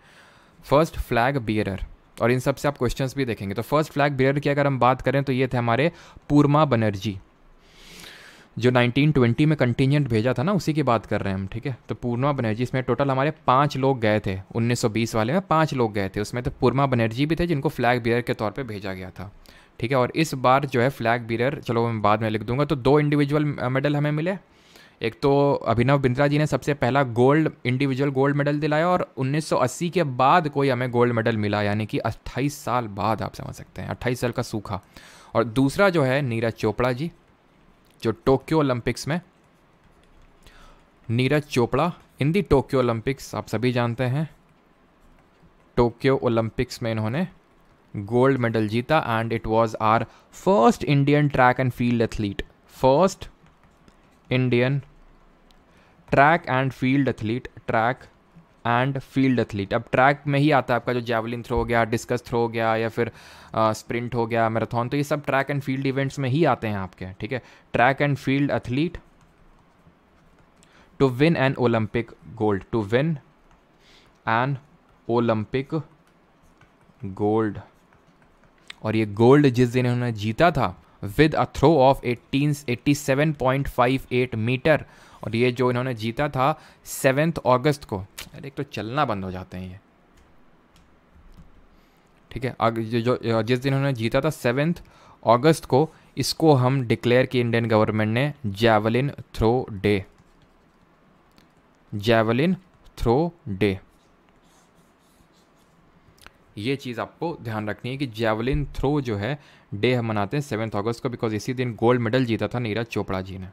फर्स्ट फ्लैग बियरर और इन सब से आप क्वेश्चंस भी देखेंगे तो फर्स्ट फ्लैग बियरर की अगर हम बात करें तो ये थे हमारे पूर्मा बनर्जी जो 1920 में कंटिजेंट भेजा था ना उसी की बात कर रहे हैं हम ठीक है तो पूर्णा बनर्जी इसमें टोटल हमारे पाँच लोग गए थे 1920 वाले में पाँच लोग गए थे उसमें तो पूर्णा बनर्जी भी थे जिनको फ्लैग बियर के तौर पर भेजा गया था ठीक है और इस बार जो है फ्लैग बियर चलो मैं बाद में लिख दूंगा तो दो इंडिविजुअल मेडल हमें मिले एक तो अभिनव बिंद्रा जी ने सबसे पहला गोल्ड इंडिविजुअल गोल्ड मेडल दिलाया और 1980 के बाद कोई हमें गोल्ड मेडल मिला यानी कि 28 साल बाद आप समझ सकते हैं 28 साल का सूखा और दूसरा जो है नीरज चोपड़ा जी जो टोक्यो ओलंपिक्स में Neeraj Chopra in the Tokyo Olympics आप सभी जानते हैं टोक्यो ओलंपिक्स में इन्होंने गोल्ड मेडल जीता and it was our first Indian track and field athlete first Indian track and field athlete track and field athlete अब ट्रैक में ही आता है आपका जो जैवलिन थ्रो हो गया डिस्कस थ्रो हो गया या फिर आ, स्प्रिंट हो गया मैराथन तो ये सब ट्रैक एंड फील्ड इवेंट्स में ही आते हैं आपके ठीक है track and field athlete to win an Olympic gold to win an Olympic gold और ये गोल्ड जिस दिन उन्होंने जीता था with a throw of eighteen eighty seven point five eight meter और ये जो इन्होंने जीता था सेवेंथ अगस्त को अरे एक तो चलना बंद हो जाते हैं ये ठीक है जो, जो जिस दिन उन्होंने जीता था सेवेंथ अगस्त को इसको हम डिक्लेयर किए इंडियन गवर्नमेंट ने javelin throw day javelin throw day ये चीज़ आपको ध्यान रखनी है कि जैवलिन थ्रो जो है डे हम मनाते हैं सेवेंथ अगस्त को बिकॉज इसी दिन गोल्ड मेडल जीता था नीरज चोपड़ा जी ने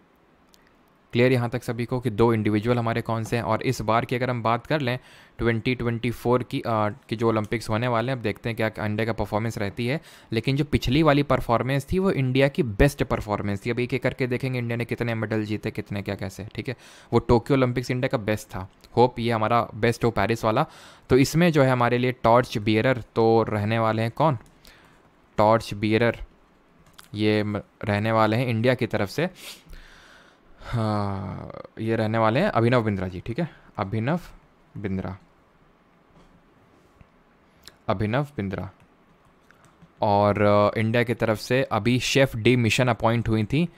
क्लियर यहाँ तक सभी को कि दो इंडिविजुअल हमारे कौन से हैं और इस बार की अगर हम बात कर लें 2024 की आ, की जो ओलंपिक्स होने वाले हैं अब देखते हैं क्या इंडिया का परफॉर्मेंस रहती है लेकिन जो पिछली वाली परफॉर्मेंस थी वो इंडिया की बेस्ट परफॉर्मेंस थी अब एक एक करके देखेंगे इंडिया ने कितने मेडल जीते कितने क्या कैसे ठीक है वो टोक्यो ओलंपिक्स इंडिया का बेस्ट था होप ये हमारा बेस्ट हो पैरिस वाला तो इसमें जो है हमारे लिए टॉर्च बियरर तो रहने वाले हैं कौन टॉर्च बियरर ये रहने वाले हैं इंडिया की तरफ से हाँ ये रहने वाले हैं अभिनव बिंद्रा जी ठीक है अभिनव बिंद्रा अभिनव बिंद्रा और इंडिया की तरफ से अभी शेफ़ डी मिशन अपॉइंट हुई थी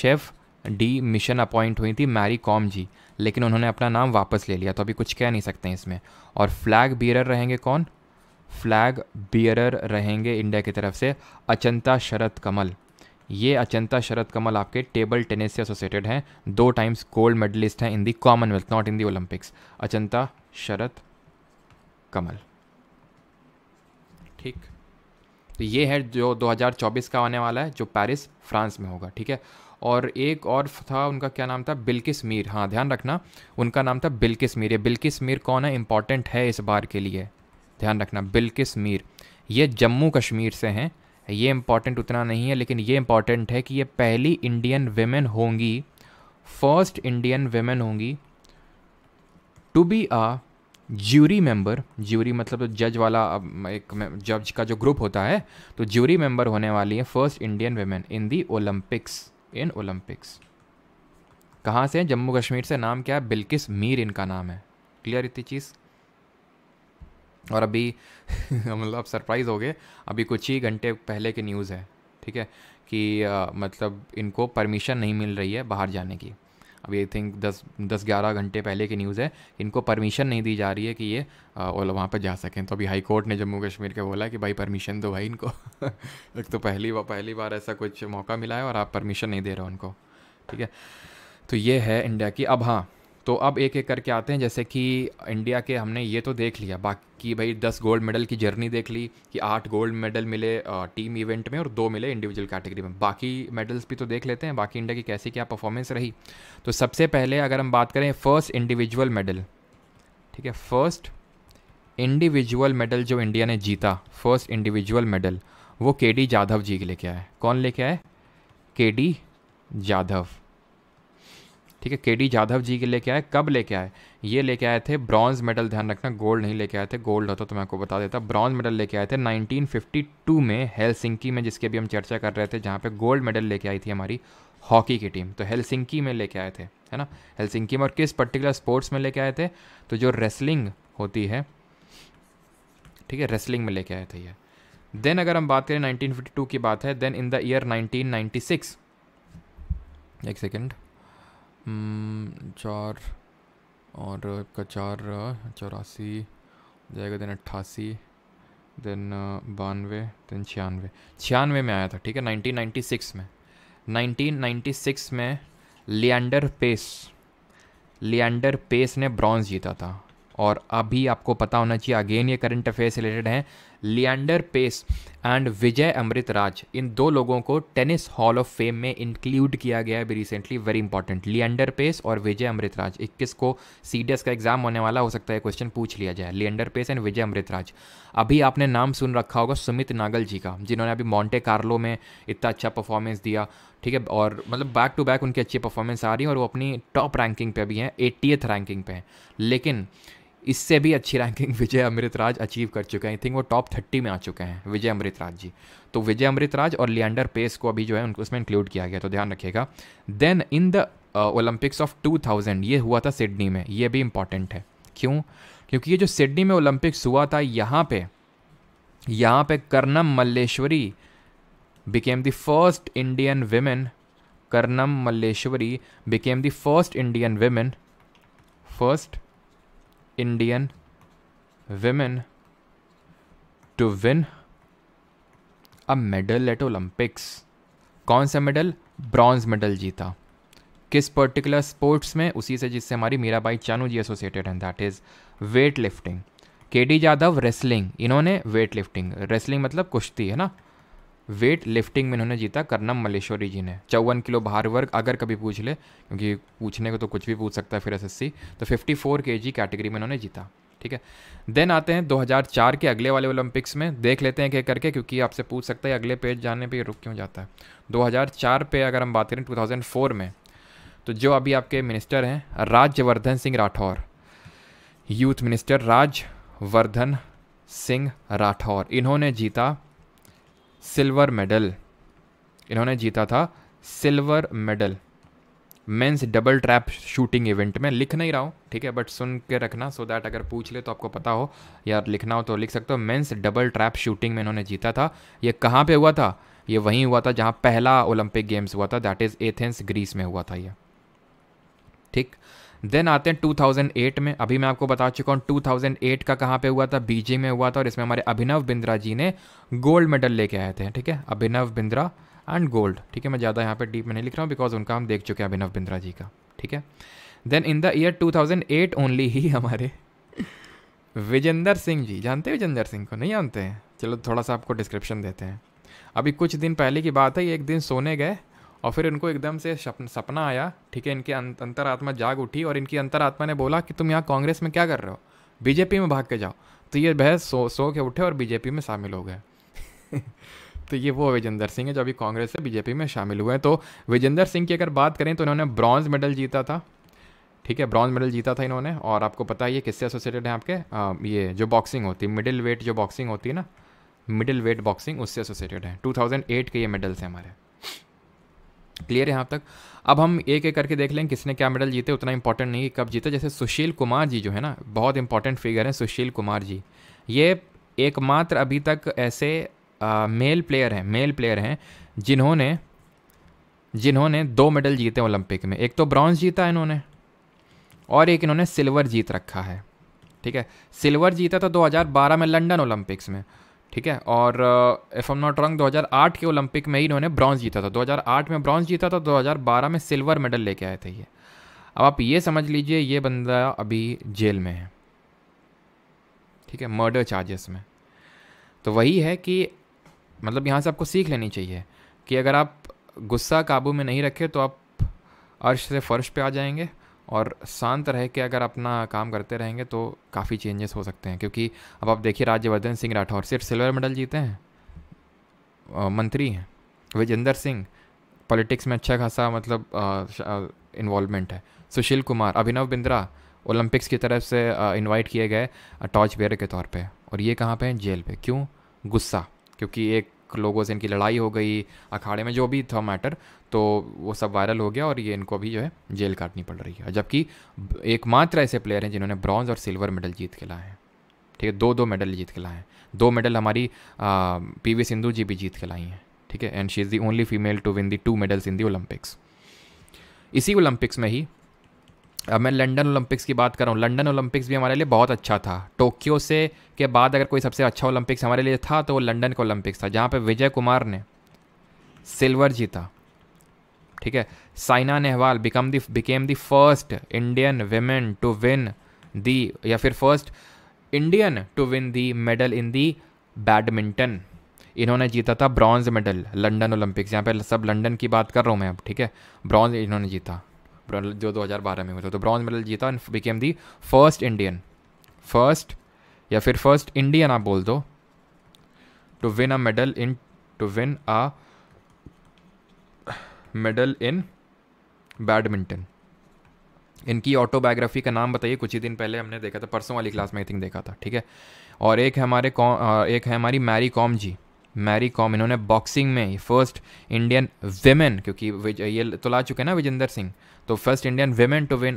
शेफ़ डी मिशन अपॉइंट हुई थी मैरी कॉम जी लेकिन उन्होंने अपना नाम वापस ले लिया तो अभी कुछ कह नहीं सकते हैं इसमें और फ्लैग बियरर रहेंगे कौन फ्लैग बियरर रहेंगे इंडिया की तरफ से अचंता शरत कमल ये अचंता शरद कमल आपके टेबल टेनिस से एसोसिएटेड हैं दो टाइम्स गोल्ड मेडलिस्ट हैं in the Commonwealth not in the Olympics Achanta Sharath Kamal ठीक तो ये है जो 2024 का आने वाला है जो पेरिस फ्रांस में होगा ठीक है और एक और था उनका क्या नाम था बिल्किस मीर हाँ ध्यान रखना उनका नाम था बिल्किस मीर ये बिल्किस मीर कौन है इंपॉर्टेंट है इस बार के लिए ध्यान रखना बिल्किस मीर ये जम्मू कश्मीर से हैं ये इम्पॉर्टेंट उतना नहीं है लेकिन ये इम्पॉर्टेंट है कि ये पहली इंडियन वेमेन होंगी फर्स्ट इंडियन वेमेन होंगी to be a jury member jury मतलब तो जज वाला एक जज का जो ग्रुप होता है तो ज्यूरी मेंबर होने वाली है first Indian women in the Olympics in Olympics कहाँ से जम्मू कश्मीर से नाम क्या है बिल्किस मीर इनका नाम है क्लियर इतनी चीज़ और अभी *laughs* मतलब सरप्राइज़ हो गए अभी कुछ ही घंटे पहले की न्यूज़ है ठीक है कि आ, मतलब इनको परमिशन नहीं मिल रही है बाहर जाने की अब आई थिंक दस दस ग्यारह घंटे पहले की न्यूज़ है इनको परमिशन नहीं दी जा रही है कि ये ओला वहाँ पर जा सकें तो अभी हाई कोर्ट ने जम्मू कश्मीर के बोला कि भाई परमिशन दो भाई इनको *laughs* एक तो पहली बार पहली बार ऐसा कुछ मौका मिला है और आप परमिशन नहीं दे रहे हो उनको ठीक है तो ये है इंडिया की अब हाँ तो अब एक एक करके आते हैं जैसे कि इंडिया के हमने ये तो देख लिया बाकी भाई दस गोल्ड मेडल की जर्नी देख ली कि आठ गोल्ड मेडल मिले टीम इवेंट में और दो मिले इंडिविजुअल कैटेगरी में बाकी मेडल्स भी तो देख लेते हैं बाकी इंडिया की कैसी क्या परफॉर्मेंस रही तो सबसे पहले अगर हम बात करें फर्स्ट इंडिविजुअल मेडल ठीक है फर्स्ट इंडिविजुअल मेडल जो इंडिया ने जीता फर्स्ट इंडिविजुअल मेडल वो के डी जाधव जी के लेके आए कौन लेके आए के डी जाधव ठीक है के डी जाधव जी के लेके आए कब लेके आए ये लेके आए थे ब्रॉन्ज मेडल ध्यान रखना गोल्ड नहीं लेके आए थे गोल्ड होता तो मैं आपको बता देता ब्रॉन्ज मेडल लेके आए थे 1952 में हेलसिंकी में जिसकी अभी हम चर्चा कर रहे थे जहाँ पे गोल्ड मेडल लेके आई थी हमारी हॉकी की टीम तो हेलसिंकी में लेके आए थे है ना हेलसिंकी में और किस पर्टिकुलर स्पोर्ट्स में लेके आए थे तो जो रेसलिंग होती है ठीक है रेसलिंग में लेके आए थे ये देन अगर हम बात करें 1952 की बात है देन इन द ईयर 1996 एक सेकेंड चार और का चार चौरासी जाएगा देन अट्ठासी देन बानवे देन छियानवे छियानवे में आया था ठीक है 1996 में 1996 में लियांडर पेस लियांडर पेस ने ब्रॉन्ज जीता था और अभी आपको पता होना चाहिए अगेन ये करंट अफेयर से रिलेटेड हैं लियांडर पेस एंड विजय अमृतराज इन दो लोगों को टेनिस हॉल ऑफ फेम में इंक्लूड किया गया है अभी recently very important Leander Paes और विजय अमृतराज 21 को सी का एग्जाम होने वाला हो सकता है क्वेश्चन पूछ लिया जाए लियंडर पेस एंड विजय अमृतराज अभी आपने नाम सुन रखा होगा सुमित नागल जी का जिन्होंने अभी मॉन्टे कार्लो में इतना अच्छा परफॉर्मेंस दिया ठीक है और मतलब बैक टू बैक उनकी अच्छी परफॉर्मेंस आ रही है और वो अपनी टॉप रैंकिंग पे भी हैं एट्टीथ रैंकिंग पे हैं लेकिन इससे भी अच्छी रैंकिंग विजय अमृतराज अचीव कर चुके हैं आई थिंक वो टॉप थर्टी में आ चुके हैं विजय अमृतराज जी तो विजय अमृतराज और लियांडर पेस को अभी जो है उनको उसमें इंक्लूड किया गया तो ध्यान रखिएगा then in the Olympics of 2000 ये हुआ था सिडनी में ये भी इंपॉर्टेंट है क्यों क्योंकि ये जो सिडनी में ओलंपिक्स हुआ था यहाँ पे यहाँ पे Karnam Malleswari became the first Indian women Karnam Malleswari became the first Indian women first Indian women to win a medal at Olympics कौन सा मेडल ब्रॉन्ज मेडल जीता किस पर्टिकुलर स्पोर्ट्स में उसी से जिससे हमारी मीराबाई चानू जी एसोसिएटेड हैं दैट इज़ वेट लिफ्टिंग के डी यादव रेसलिंग इन्होंने वेट लिफ्टिंग रेसलिंग मतलब कुश्ती है ना वेट लिफ्टिंग में इन्होंने जीता कर्नम मलेश्वरी जी ने चौवन किलो भार वर्ग अगर कभी पूछ ले क्योंकि पूछने को तो कुछ भी पूछ सकता है फिर एस तो फिफ्टी फोर कैटेगरी में इन्होंने जीता ठीक है देन आते हैं 2004 के अगले वाले ओलंपिक्स में देख लेते हैं क्या करके क्योंकि आपसे पूछ सकता है अगले पेज जाने पे रुक क्यों जाता है 2004 पे अगर हम बात करें 2004 में तो जो अभी आपके मिनिस्टर हैं राज्यवर्धन सिंह राठौर यूथ मिनिस्टर राज्यवर्धन सिंह राठौर इन्होंने जीता सिल्वर मेडल इन्होंने जीता था silver medal men's double trap shooting event में लिख नहीं रहा हूँ ठीक है बट सुन के रखना सो दैट अगर पूछ ले तो आपको पता हो यार लिखना हो तो लिख सकते हो मेंस डबल ट्रैप शूटिंग में इन्होंने जीता था ये कहाँ पे हुआ था ये वहीं हुआ था जहाँ पहला ओलंपिक गेम्स हुआ था दैट इज़ एथेंस ग्रीस में हुआ था ये ठीक देन आते हैं 2008 में अभी मैं आपको बता चुका हूँ 2008 का कहाँ पे हुआ था बीजिंग में हुआ था और इसमें हमारे अभिनव बिंद्रा जी ने गोल्ड मेडल लेके आए थे ठीक है अभिनव बिंद्रा एंड गोल्ड ठीक है मैं ज़्यादा यहाँ पे डीप में नहीं लिख रहा हूँ बिकॉज उनका हम देख चुके हैं अभिनव बिंद्रा जी का ठीक है then in the year two only ही हमारे विजेंदर सिंह जी जानते हैं विजेंदर सिंह को नहीं जानते हैं चलो थोड़ा सा आपको डिस्क्रिप्शन देते हैं अभी कुछ दिन पहले की बात है एक दिन सोने गए और फिर इनको एकदम से सपना आया ठीक है अंतर अंतरात्मा जाग उठी और इनकी अंतरात्मा ने बोला कि तुम यहाँ कांग्रेस में क्या कर रहे हो बीजेपी में भाग के जाओ तो ये बहस सो सो के उठे और बीजेपी में शामिल हो गए *laughs* तो ये वो विजेंद्र सिंह है जो अभी कांग्रेस से बीजेपी में शामिल हुए हैं तो विजेंद्र सिंह की अगर बात करें तो इन्होंने ब्रॉन्ज मेडल जीता था ठीक है ब्रॉन्ज मेडल जीता था इन्होंने और आपको पता है ये किससे एसोसिएटेड है आपके आ, ये जो बॉक्सिंग होती है मिडिल वेट जो बॉक्सिंग होती है ना मिडिल वेट बॉक्सिंग उससे एसोसिएटेड है टू के ये मेडल्स हैं हमारे क्लियर है यहाँ तक अब हम एक एक करके देख लें किसने क्या मेडल जीते उतना इंपॉर्टेंट नहीं कब जीते जैसे सुशील कुमार जी जो है ना बहुत इंपॉर्टेंट फिगर हैं सुशील कुमार जी ये एकमात्र अभी तक ऐसे आ, मेल प्लेयर हैं मेल प्लेयर हैं जिन्होंने जिन्होंने दो मेडल जीते ओलंपिक में एक तो ब्रॉन्ज जीता इन्होंने और एक इन्होंने सिल्वर जीत रखा है ठीक है सिल्वर जीता था 2012 में लंदन ओलंपिक्स में ठीक है और इफ़ एम नॉट रंग 2008 के ओलंपिक में ही इन्होंने ब्रॉन्ज जीता था 2008 में ब्रॉन्ज जीता था 2012 में सिल्वर मेडल लेके आए थे ये अब आप ये समझ लीजिए ये बंदा अभी जेल में है ठीक है मर्डर चार्जेस में तो वही है कि मतलब यहाँ से आपको सीख लेनी चाहिए कि अगर आप गुस्सा काबू में नहीं रखे तो आप अर्श से फर्श पे आ जाएंगे और शांत रह के अगर अपना काम करते रहेंगे तो काफ़ी चेंजेस हो सकते हैं क्योंकि अब आप देखिए राज्यवर्धन सिंह राठौर सिर्फ सिल्वर मेडल जीते हैं मंत्री हैं विजेंद्र सिंह पॉलिटिक्स में अच्छा खासा मतलब इन्वॉल्वमेंट है सुशील कुमार अभिनव बिंद्रा ओलंपिक्स की तरफ से इनवाइट किए गए टॉर्च बेयर के तौर पे और ये कहाँ पे हैं जेल पे क्यों गुस्सा क्योंकि एक लोगों से इनकी लड़ाई हो गई अखाड़े में जो भी था मैटर तो वो सब वायरल हो गया और ये इनको भी जो है जेल काटनी पड़ रही है जबकि एकमात्र ऐसे प्लेयर हैं जिन्होंने ब्रॉन्ज और सिल्वर मेडल जीत के लाए हैं ठीक है दो दो मेडल जीत के लाए हैं दो मेडल हमारी पी वी सिंधु जी भी जीत के लाई हैं ठीक है and she is the only female to win the two medals in the Olympics इसी ओलंपिक्स में ही अब मैं लंदन ओलंपिक्स की बात कर रहा हूँ लंदन ओलंपिक्स भी हमारे लिए बहुत अच्छा था टोक्यो से के बाद अगर कोई सबसे अच्छा ओलंपिक्स हमारे लिए था तो वो लंदन का ओलंपिक्स था जहाँ पे विजय कुमार ने सिल्वर जीता ठीक है Saina Nehwal become the became the first Indian women to win the या फिर first Indian to win the medal in the badminton इन्होंने जीता था ब्रॉन्ज मेडल लंदन ओलंपिक्स यहाँ पे सब लंदन की बात कर रहा हूँ मैं अब ठीक है ब्रॉन्ज इन्होंने जीता जो 2012 में हुए थे तो ब्रॉन्ज मेडल जीता and became the first Indian first या फिर फर्स्ट इंडियन आप बोल दो to win a medal in to win a medal in badminton इनकी ऑटोबायोग्राफी का नाम बताइए कुछ ही दिन पहले हमने देखा था परसों वाली क्लास में आई थिंक देखा था ठीक है और एक है हमारे कॉम एक है हमारी मैरी कॉम जी मैरी कॉम इन्होंने बॉक्सिंग में फर्स्ट इंडियन वेमेन क्योंकि ये तो ला चुके हैं ना विजेंदर सिंह तो first Indian women to win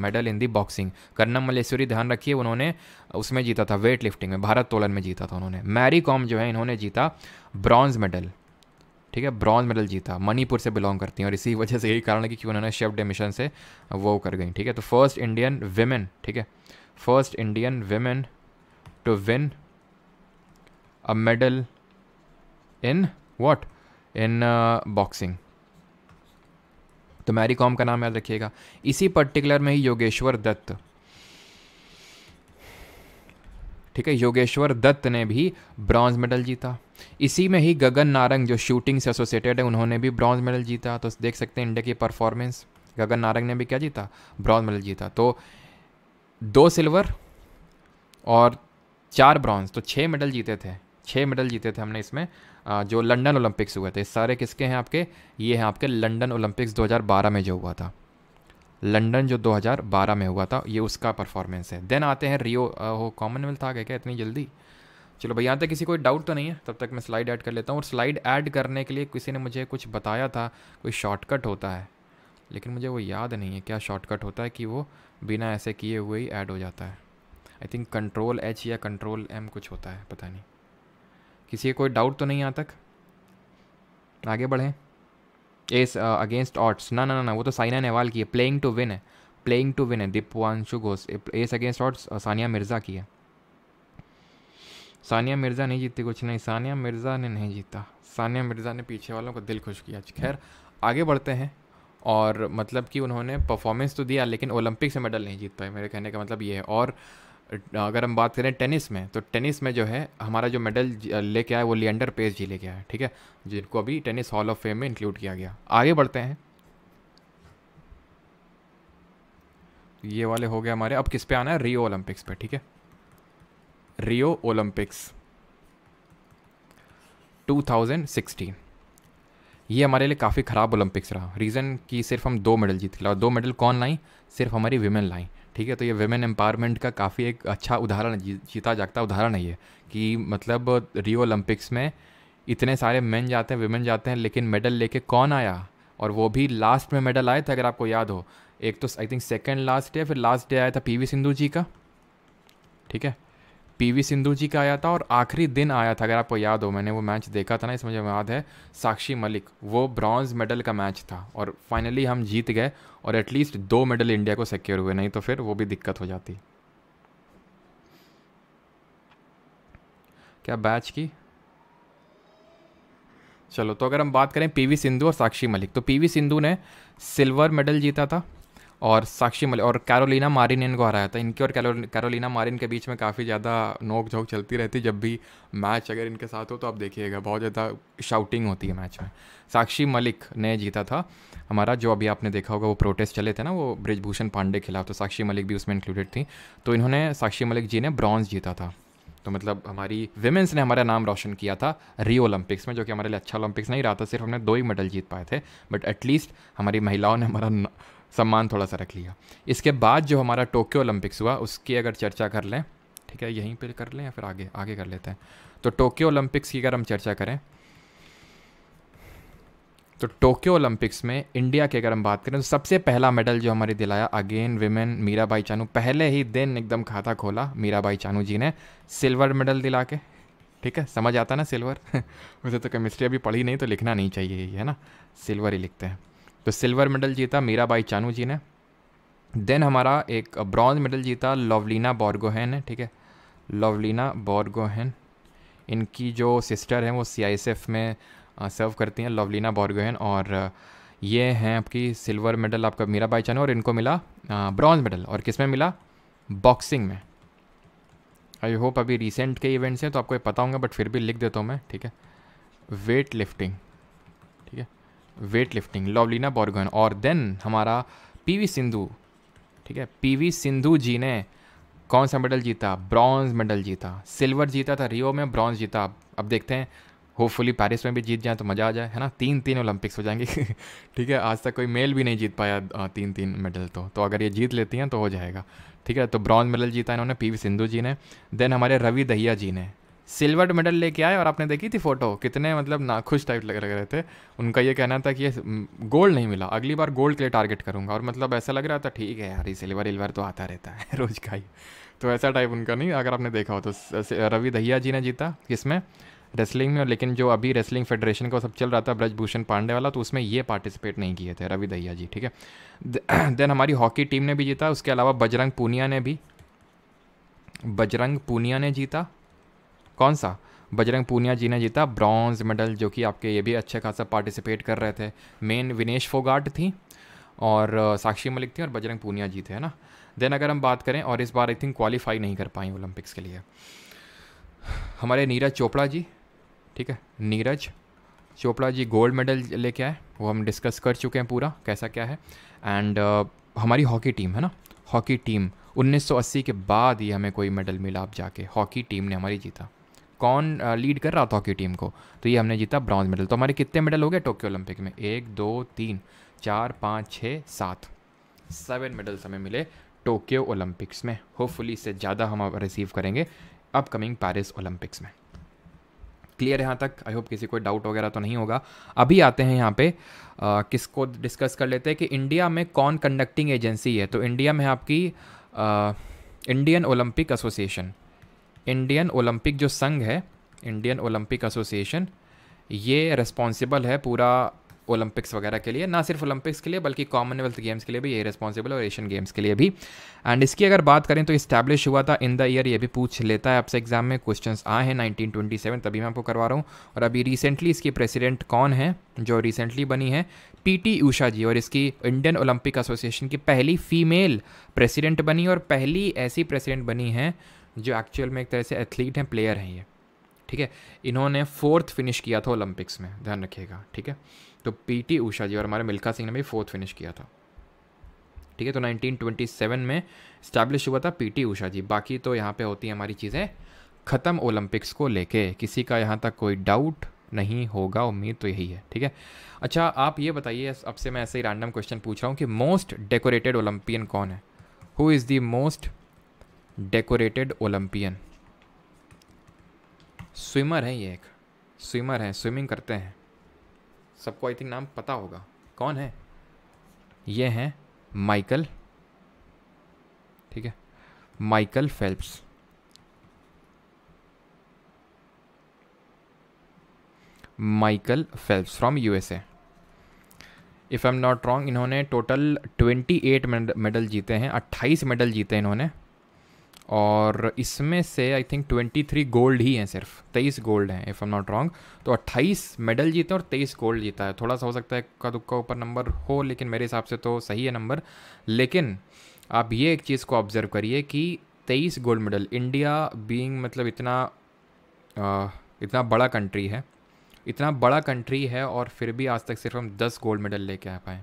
medal in the boxing Karnam Malleswari ध्यान रखिए उन्होंने उसमें जीता था वेट लिफ्टिंग में भारत तोलन में जीता था उन्होंने मैरी कॉम जो है इन्होंने जीता ब्रॉन्ज मेडल ठीक है ब्रॉन्ज मेडल जीता मणिपुर से बिलोंग करती हैं और इसी वजह से यही कारण है कि उन्होंने शेफ डे मिशन से वो कर गई ठीक है तो फर्स्ट इंडियन वेमेन ठीक है first Indian women to win a medal in what? In uh, boxing. तो मैरी कॉम का नाम याद रखिएगा इसी पर्टिकुलर में ही योगेश्वर दत्त ठीक है योगेश्वर दत्त ने भी ब्रॉन्ज मेडल जीता इसी में ही गगन नारंग जो शूटिंग से एसोसिएटेड है उन्होंने भी ब्रॉन्ज मेडल जीता तो देख सकते हैं इंडिया की परफॉर्मेंस गगन नारंग ने भी क्या जीता ब्रॉन्ज मेडल जीता तो दो सिल्वर और चार ब्रॉन्ज तो छः मेडल जीते थे छः मेडल जीते थे हमने इसमें जो लंदन ओलंपिक्स हुए थे सारे किसके हैं आपके ये हैं आपके लंदन ओलंपिक्स 2012 में जो हुआ था लंदन जो 2012 में हुआ था ये उसका परफॉर्मेंस है देन आते हैं रियो हो कॉमनवेल्थ आ गया क्या इतनी जल्दी चलो भाई यहाँ तक किसी कोई डाउट तो नहीं है तब तक मैं स्लाइड ऐड कर लेता हूँ और स्लाइड ऐड करने के लिए किसी ने मुझे कुछ बताया था कोई शॉर्टकट होता है लेकिन मुझे वो याद नहीं है क्या शॉर्टकट होता है कि वो बिना ऐसे किए हुए ही ऐड हो जाता है आई थिंक कंट्रोल एच या कंट्रोल एम कुछ होता है पता नहीं किसी को कोई डाउट तो नहीं यहाँ तक आगे बढ़ें एस अगेंस्ट ऑट्स ना ना ना वो तो साइना नेहवाल की है प्लेइंग टू विन है प्लेइंग टू विन है दीपवांशु Ghosh ace against odds Sania Mirza की है सानिया मिर्ज़ा नहीं जीती कुछ नहीं सानिया मिर्ज़ा ने नहीं जीता सानिया मिर्ज़ा ने पीछे वालों को दिल खुश किया खैर आगे बढ़ते हैं और मतलब कि उन्होंने परफॉर्मेंस तो दिया लेकिन ओलंपिक से मेडल नहीं जीत पाए मेरे कहने का मतलब ये है और अगर हम बात करें टेनिस में तो टेनिस में जो है हमारा जो मेडल लेके आया वो लियंडर पेज जी लेके आया ठीक है जिनको अभी टेनिस हॉल ऑफ फेम में इंक्लूड किया गया आगे बढ़ते हैं ये वाले हो गए हमारे अब किस पे आना है रियो ओलंपिक्स पे ठीक है रियो ओलंपिक्स 2016 ये हमारे लिए काफ़ी ख़राब ओलंपिक्स रहा रीज़न कि सिर्फ हम दो मेडल जीत के दो मेडल कौन लाई सिर्फ हमारी वीमेन लाएं ठीक है तो ये वेमेन एम्पावरमेंट का काफ़ी एक अच्छा उदाहरण जीता जागता उदाहरण है ये कि मतलब रियो ओलंपिक्स में इतने सारे मेन जाते हैं वेमेन जाते हैं लेकिन मेडल लेके कौन आया और वो भी लास्ट में मेडल आए थे अगर आपको याद हो एक तो I think second last day फिर लास्ट डे आया था पी सिंधु जी का ठीक है पीवी सिंधु जी का आया था और आखिरी दिन आया था अगर आपको याद हो मैंने वो मैच देखा था ना इस मुझे याद है साक्षी मलिक वो ब्रॉन्ज मेडल का मैच था और फाइनली हम जीत गए और एटलीस्ट दो मेडल इंडिया को सिक्योर हुए नहीं तो फिर वो भी दिक्कत हो जाती क्या बैच की चलो तो अगर हम बात करें पीवी सिंधु और साक्षी मलिक तो पीवी सिंधु ने सिल्वर मेडल जीता था और साक्षी मलिक और कैरोलिना मारिन इनको हराया था इनके और कैरोलिना मारिन के बीच में काफ़ी ज़्यादा नोक झोंक चलती रहती जब भी मैच अगर इनके साथ हो तो आप देखिएगा बहुत ज़्यादा शाउटिंग होती है मैच में साक्षी मलिक ने जीता था हमारा जो अभी आपने देखा होगा वो प्रोटेस्ट चले थे ना वो ब्रिजभूषण पांडे खिलाफ तो साक्षी मलिक भी उसमें इंक्लूडेड थी तो इन्होंने साक्षी मलिक जी ने ब्रॉन्ज जीता था तो मतलब हमारी वेमेंस ने हमारा नाम रोशन किया था रियो ओलंपिक्स में जो कि हमारे लिए अच्छा ओलंपिक्स नहीं रहा था सिर्फ हमने दो ही मेडल जीत पाए थे बट एटलीस्ट हमारी महिलाओं ने हमारा सम्मान थोड़ा सा रख लिया इसके बाद जो हमारा टोक्यो ओलंपिक्स हुआ उसकी अगर चर्चा कर लें ठीक है यहीं पर कर लें या फिर आगे आगे कर लेते हैं तो टोक्यो ओलंपिक्स की अगर हम चर्चा करें तो टोक्यो ओलंपिक्स में इंडिया की अगर हम बात करें तो सबसे पहला मेडल जो हमारे दिलाया अगेन विमेन मीराबाई चानू पहले ही दिन एकदम खाता खोला मीराबाई चानू जी ने सिल्वर मेडल दिला के ठीक है समझ आता ना सिल्वर वैसे *laughs* तो केमिस्ट्री अभी पढ़ी नहीं तो लिखना नहीं चाहिए है ना सिल्वर ही लिखते हैं तो सिल्वर मेडल जीता मीरा बाई चानू जी ने देन हमारा एक ब्रॉन्ज मेडल जीता लवलीना बॉर्गोहन है ठीक है लवलीना बॉर्गोहन इनकी जो सिस्टर हैं वो सी में सर्व करती हैं लवलीना बॉर्गोहन और ये हैं आपकी सिल्वर मेडल आपका मीरा बाई चानू और इनको मिला ब्रॉन्ज मेडल और किस में मिला बॉक्सिंग में आई होप अभी रिसेंट के इवेंट्स हैं तो आपको ये पता होंगे बट फिर भी लिख देता हूँ मैं ठीक है weightlifting weightlifting Lovlina Borgohain और देन हमारा पीवी सिंधु ठीक है पीवी सिंधु जी ने कौन सा मेडल जीता ब्रॉन्ज मेडल जीता सिल्वर जीता था रियो में ब्रॉन्ज जीता अब देखते हैं होपफुली पेरिस में भी जीत जाए तो मज़ा आ जाए है ना तीन तीन ओलंपिक्स हो जाएंगे *laughs* ठीक है आज तक कोई मेल भी नहीं जीत पाया तीन तीन मेडल तो तो अगर ये जीत लेती हैं तो हो जाएगा ठीक है तो ब्रॉन्ज मेडल जीता इन्होंने पी वी सिंधु जी ने देन हमारे रवि दहिया जी ने सिल्वर मेडल लेके आए और आपने देखी थी फ़ोटो कितने मतलब नाखुश टाइप लग रहे थे उनका ये कहना था कि ये गोल्ड नहीं मिला अगली बार गोल्ड के लिए टारगेट करूँगा और मतलब ऐसा लग रहा था ठीक है यार ये सिल्वर विल्वर तो आता रहता है *laughs* रोज़ का ही तो ऐसा टाइप उनका नहीं अगर आपने देखा हो तो रवि दहिया जी ने जीता किसमें रेसलिंग में लेकिन जो अभी रेसलिंग फेडरेशन का सब चल रहा था ब्रजभूषण पांडे वाला तो उसमें ये पार्टिसिपेट नहीं किए थे रवि दहिया जी ठीक है देन *clears throat* हमारी हॉकी टीम ने भी जीता उसके अलावा बजरंग पूनिया ने भी बजरंग पूनिया ने जीता कौन सा बजरंग पूनिया जी ने जीता ब्रॉन्ज मेडल जो कि आपके ये भी अच्छे खासा पार्टिसिपेट कर रहे थे मेन विनेश फोगाट थी और साक्षी मलिक थी और बजरंग पूनिया जी थे है ना देन अगर हम बात करें और इस बार आई थिंक क्वालिफाई नहीं कर पाई ओलंपिक्स के लिए हमारे नीरज चोपड़ा जी ठीक है नीरज चोपड़ा जी गोल्ड मेडल लेके आए वो हम डिस्कस कर चुके हैं पूरा कैसा क्या है एंड uh, हमारी हॉकी टीम है ना हॉकी टीम 1980 के बाद ही हमें कोई मेडल मिला आप जाके हॉकी टीम ने हमारी जीता कौन लीड कर रहा था हॉकी टीम को तो ये हमने जीता ब्रॉन्ज मेडल तो हमारे कितने मेडल हो गए टोक्यो ओलंपिक में एक दो तीन चार पाँच छः सात सेवन मेडल्स हमें मिले टोक्यो ओलंपिक्स में होपफुली इससे ज़्यादा हम रिसीव करेंगे अपकमिंग पेरिस ओलंपिक्स में क्लियर यहाँ तक आई होप किसी को डाउट वगैरह तो नहीं होगा अभी आते हैं यहाँ पे आ, किसको डिस्कस कर लेते हैं कि इंडिया में कौन कंडक्टिंग एजेंसी है तो इंडिया में आपकी आ, Indian Olympic Association Indian Olympic जो संघ है इंडियन ओलंपिक एसोसिएशन ये रिस्पॉन्सिबल है पूरा ओलंपिक्स वगैरह के लिए ना सिर्फ ओलंपिक्स के लिए बल्कि कॉमनवेल्थ गेम्स के लिए भी ये रिस्पॉन्सिबल और एशियन गेम्स के लिए भी एंड इसकी अगर बात करें तो इस्टेब्लिश हुआ था इन द ईयर ये भी पूछ लेता है आपसे एग्जाम में क्वेश्चंस आए हैं 1927 तभी मैं आपको करवा रहा हूँ और अभी रिसेंटली इसकी प्रेसिडेंट कौन है जो रिसेंटली बनी है टी उषा जी और इसकी इंडियन ओलंपिक एसोसिएशन की पहली फीमेल प्रेसिडेंट बनी और पहली ऐसी प्रेसिडेंट बनी है जो एक्चुअल में एक तरह से एथलीट हैं प्लेयर हैं ये ठीक है इन्होंने फोर्थ फिनिश किया था ओलंपिक्स में ध्यान रखिएगा ठीक है तो टी उषा जी और हमारे मिल्खा सिंह ने भी फोर्थ फिनिश किया था ठीक है तो 1927 में स्टैब्लिश हुआ था पीटी उषा जी बाकी तो यहाँ पे होती है हमारी चीज़ें ख़त्म ओलंपिक्स को लेके किसी का यहाँ तक कोई डाउट नहीं होगा उम्मीद तो यही है ठीक है अच्छा आप ये बताइए अब से मैं ऐसे ही रैंडम क्वेश्चन पूछ रहा हूँ कि मोस्ट डेकोरेटेड ओलंपियन कौन है who is the most decorated Olympian swimmer है ये एक स्विमर है स्विमिंग करते हैं सबको आई थिंक नाम पता होगा कौन है ये हैं माइकल ठीक है Michael Phelps Michael Phelps from USA if I am not wrong इन्होंने टोटल 28 मेडल जीते हैं 28 मेडल जीते हैं इन्होंने और इसमें से आई थिंक 23 गोल्ड ही हैं सिर्फ 23 गोल्ड हैं इफ़ एम नॉट रॉन्ग तो 28 मेडल जीते और 23 गोल्ड जीता है थोड़ा सा हो सकता है का दुक्का ऊपर नंबर हो लेकिन मेरे हिसाब से तो सही है नंबर लेकिन आप ये एक चीज़ को ऑब्ज़र्व करिए कि 23 गोल्ड मेडल इंडिया बीइंग मतलब इतना आ, इतना बड़ा कंट्री है इतना बड़ा कंट्री है और फिर भी आज तक सिर्फ हम 10 गोल्ड मेडल लेके आ पाए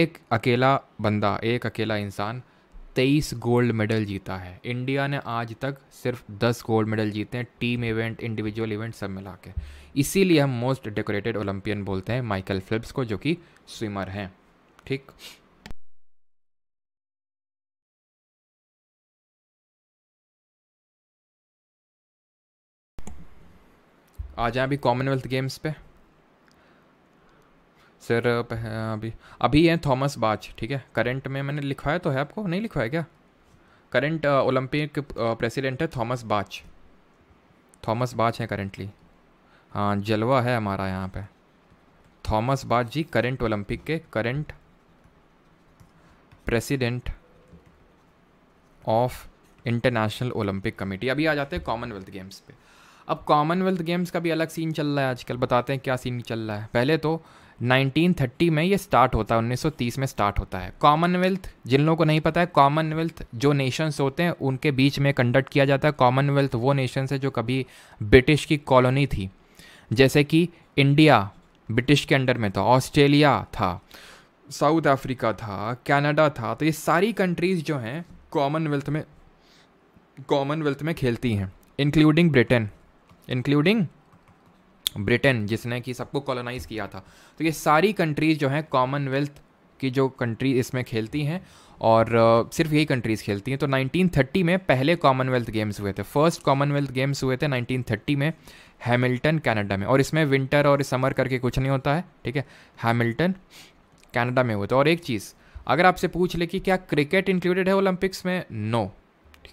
एक अकेला बंदा एक अकेला इंसान तेईस गोल्ड मेडल जीता है इंडिया ने आज तक सिर्फ दस गोल्ड मेडल जीते हैं टीम इवेंट इंडिविजुअल इवेंट सब मिला के इसीलिए हम मोस्ट डेकोरेटेड ओलंपियन बोलते हैं माइकल फिलिप्स को जो कि स्विमर हैं ठीक आ जाए अभी कॉमनवेल्थ गेम्स पे सर अभी अभी हैं थॉमस बाच ठीक है करंट में मैंने लिखवाया तो है आपको नहीं लिखवाया क्या करंट ओलंपिक प्रेसिडेंट है थॉमस बाच थॉमस बाच हैं करंटली हाँ जलवा है हमारा यहाँ पे Thomas Bach ji current Olympic के current president of International Olympic Committee अभी आ जाते हैं कॉमनवेल्थ गेम्स पे अब कॉमनवेल्थ गेम्स का भी अलग सीन चल रहा है आजकल बताते हैं क्या सीन चल रहा है पहले तो 1930 में ये स्टार्ट होता है 1930 में स्टार्ट होता है कॉमनवेल्थ जिन लोगों को नहीं पता है कॉमनवेल्थ जो नेशंस होते हैं उनके बीच में कंडक्ट किया जाता है कॉमनवेल्थ वो नेशंस है जो कभी ब्रिटिश की कॉलोनी थी जैसे कि इंडिया ब्रिटिश के अंडर में था ऑस्ट्रेलिया था साउथ अफ्रीका था कनाडा था तो ये सारी कंट्रीज़ जो हैं कॉमनवेल्थ में कॉमनवेल्थ में खेलती हैं इंक्लूडिंग ब्रिटेन इंक्लूडिंग ब्रिटेन जिसने कि सबको कॉलोनाइज़ किया था तो ये सारी कंट्रीज़ जो हैं कॉमनवेल्थ की जो कंट्री इसमें खेलती हैं और सिर्फ यही कंट्रीज़ खेलती हैं तो 1930 में पहले कॉमनवेल्थ गेम्स हुए थे फर्स्ट कॉमनवेल्थ गेम्स हुए थे 1930 में हैमिल्टन कनाडा में और इसमें विंटर और समर करके कुछ नहीं होता है ठीक है हैमिल्टन कनाडा में हुए थे और एक चीज़ अगर आपसे पूछ ले कि क्या क्रिकेट इंक्लूडेड है ओलंपिक्स में नो no.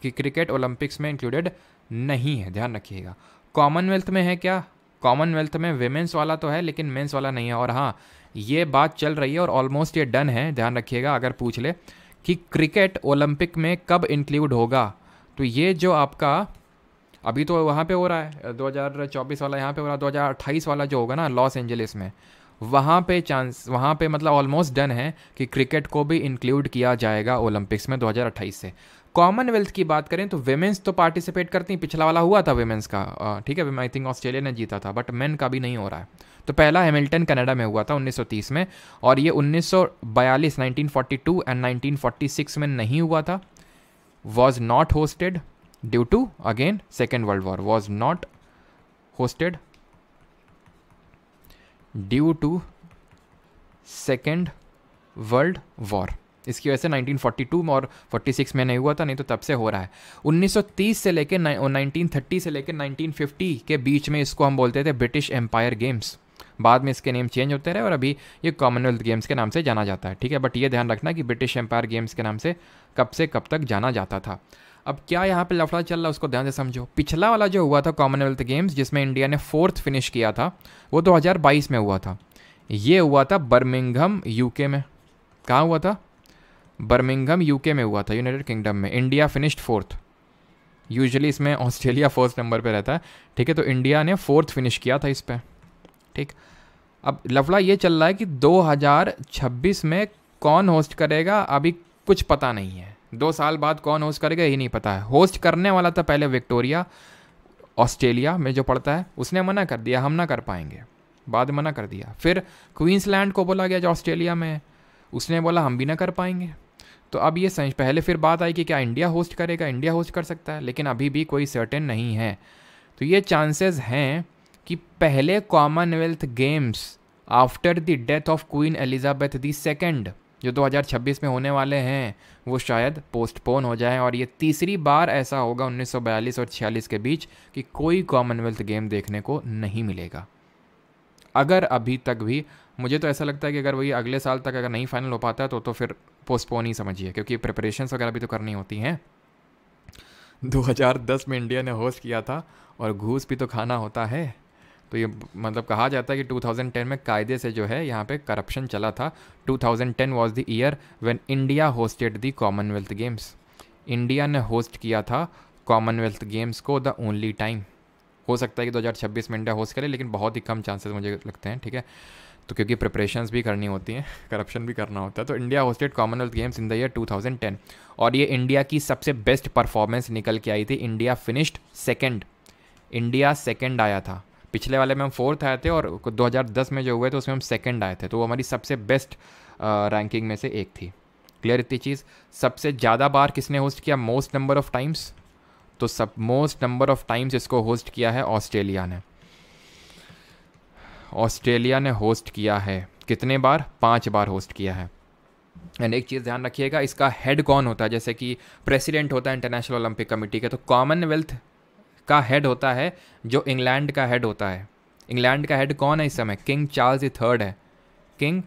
कि क्रिकेट ओलंपिक्स में इंक्लूडेड नहीं है ध्यान रखिएगा कॉमनवेल्थ में है क्या कॉमनवेल्थ में वेमेंस वाला तो है लेकिन मेंस वाला नहीं है और हाँ ये बात चल रही है और ऑलमोस्ट ये डन है ध्यान रखिएगा अगर पूछ ले कि क्रिकेट ओलंपिक में कब इंक्लूड होगा तो ये जो आपका अभी तो वहाँ पे हो रहा है 2024 वाला यहाँ पे हो रहा है 2028 वाला जो होगा ना लॉस एंजलिस में वहाँ पे चांस वहाँ पे मतलब ऑलमोस्ट डन है कि क्रिकेट को भी इंक्लूड किया जाएगा ओलंपिक्स में 2028 से कॉमनवेल्थ की बात करें तो वेमेंस तो पार्टिसिपेट करती हैं पिछला वाला हुआ था वेमेंस का ठीक है आई थिंक ऑस्ट्रेलिया ने जीता था बट मेन का भी नहीं हो रहा है तो पहला हैमिल्टन कनाडा में हुआ था 1930 में और ये 1942 1942 एंड 1946 में नहीं हुआ था was not hosted due to again second world war was not hosted due to second world war इसकी वजह से 1942 में और 46 में नहीं हुआ था नहीं तो तब से हो रहा है 1930 से लेकर 1930 से लेकर 1950 के बीच में इसको हम बोलते थे ब्रिटिश एम्पायर गेम्स बाद में इसके नेम चेंज होते रहे और अभी ये कॉमनवेल्थ गेम्स के नाम से जाना जाता है ठीक है बट ये ध्यान रखना कि ब्रिटिश एम्पायर गेम्स के नाम से कब से कब तक जाना जाता था अब क्या यहाँ पे लफड़ा चल रहा है उसको ध्यान से समझो पिछला वाला जो हुआ था कॉमनवेल्थ गेम्स जिसमें इंडिया ने फोर्थ फिनिश किया था वो 2022 में हुआ था ये हुआ था बर्मिंगम यूके में कहाँ हुआ था बर्मिंगम यूके में हुआ था यूनाइटेड किंगडम में इंडिया फिनिश्ड फोर्थ यूजुअली इसमें ऑस्ट्रेलिया फर्स्ट नंबर पे रहता है ठीक है तो इंडिया ने फोर्थ फिनिश किया था इस पर ठीक अब लफड़ा ये चल रहा है कि 2026 में कौन होस्ट करेगा अभी कुछ पता नहीं है दो साल बाद कौन होस्ट करेगा ये नहीं पता है होस्ट करने वाला था पहले विक्टोरिया ऑस्ट्रेलिया में जो पड़ता है उसने मना कर दिया हम ना कर पाएंगे बाद मना कर दिया फिर क्वींसलैंड को बोला गया जो ऑस्ट्रेलिया में उसने बोला हम भी ना कर पाएंगे तो अब ये संश पहले फिर बात आई कि क्या इंडिया होस्ट करेगा इंडिया होस्ट कर सकता है लेकिन अभी भी कोई सर्टेन नहीं है तो ये चांसेस हैं कि पहले Commonwealth Games after the death of Queen Elizabeth the second जो 2026 में होने वाले हैं वो शायद पोस्टपोन हो जाएं और ये तीसरी बार ऐसा होगा 1942 और 46 के बीच कि कोई कॉमनवेल्थ गेम देखने को नहीं मिलेगा अगर अभी तक भी मुझे तो ऐसा लगता है कि अगर वही अगले साल तक अगर नहीं फाइनल हो पाता है तो तो फिर पोस्टपोन ही समझिए क्योंकि प्रिपरेशन वगैरह भी तो करनी होती हैं 2010 में इंडिया ने होस्ट किया था और घूस भी तो खाना होता है तो ये मतलब कहा जाता है कि 2010 में कायदे से जो है यहाँ पे करप्शन चला था 2010 was the year when India hosted the Commonwealth Games India ने होस्ट किया था कॉमनवेल्थ गेम्स को द ओनली टाइम हो सकता है कि 2026 में इंडिया होस्ट करे लेकिन बहुत ही कम चांसेस मुझे लगते हैं ठीक है तो क्योंकि प्रिपरेशन भी करनी होती हैं करप्शन *laughs* भी करना होता है तो India hosted Commonwealth Games in the year 2010 और ये इंडिया की सबसे बेस्ट परफॉर्मेंस निकल के आई थी India finished second India second आया था पिछले वाले में हम फोर्थ आए थे और 2010 में जो हुए थे उसमें हम सेकेंड आए थे तो वो हमारी सबसे बेस्ट रैंकिंग में से एक थी क्लियर इतनी चीज़ सबसे ज़्यादा बार किसने होस्ट किया मोस्ट नंबर ऑफ टाइम्स तो सब मोस्ट नंबर ऑफ टाइम्स इसको होस्ट किया है ऑस्ट्रेलिया ने ऑस्ट्रेलिया ने होस्ट किया है कितने बार पाँच बार होस्ट किया है एंड एक चीज़ ध्यान रखिएगा इसका हेड कौन होता है जैसे कि प्रेसिडेंट होता है इंटरनेशनल ओलंपिक कमेटी का तो कॉमनवेल्थ का हेड होता है जो इंग्लैंड का हेड होता है इंग्लैंड का हेड कौन है इस समय किंग चार्ल्स दी थर्ड है किंग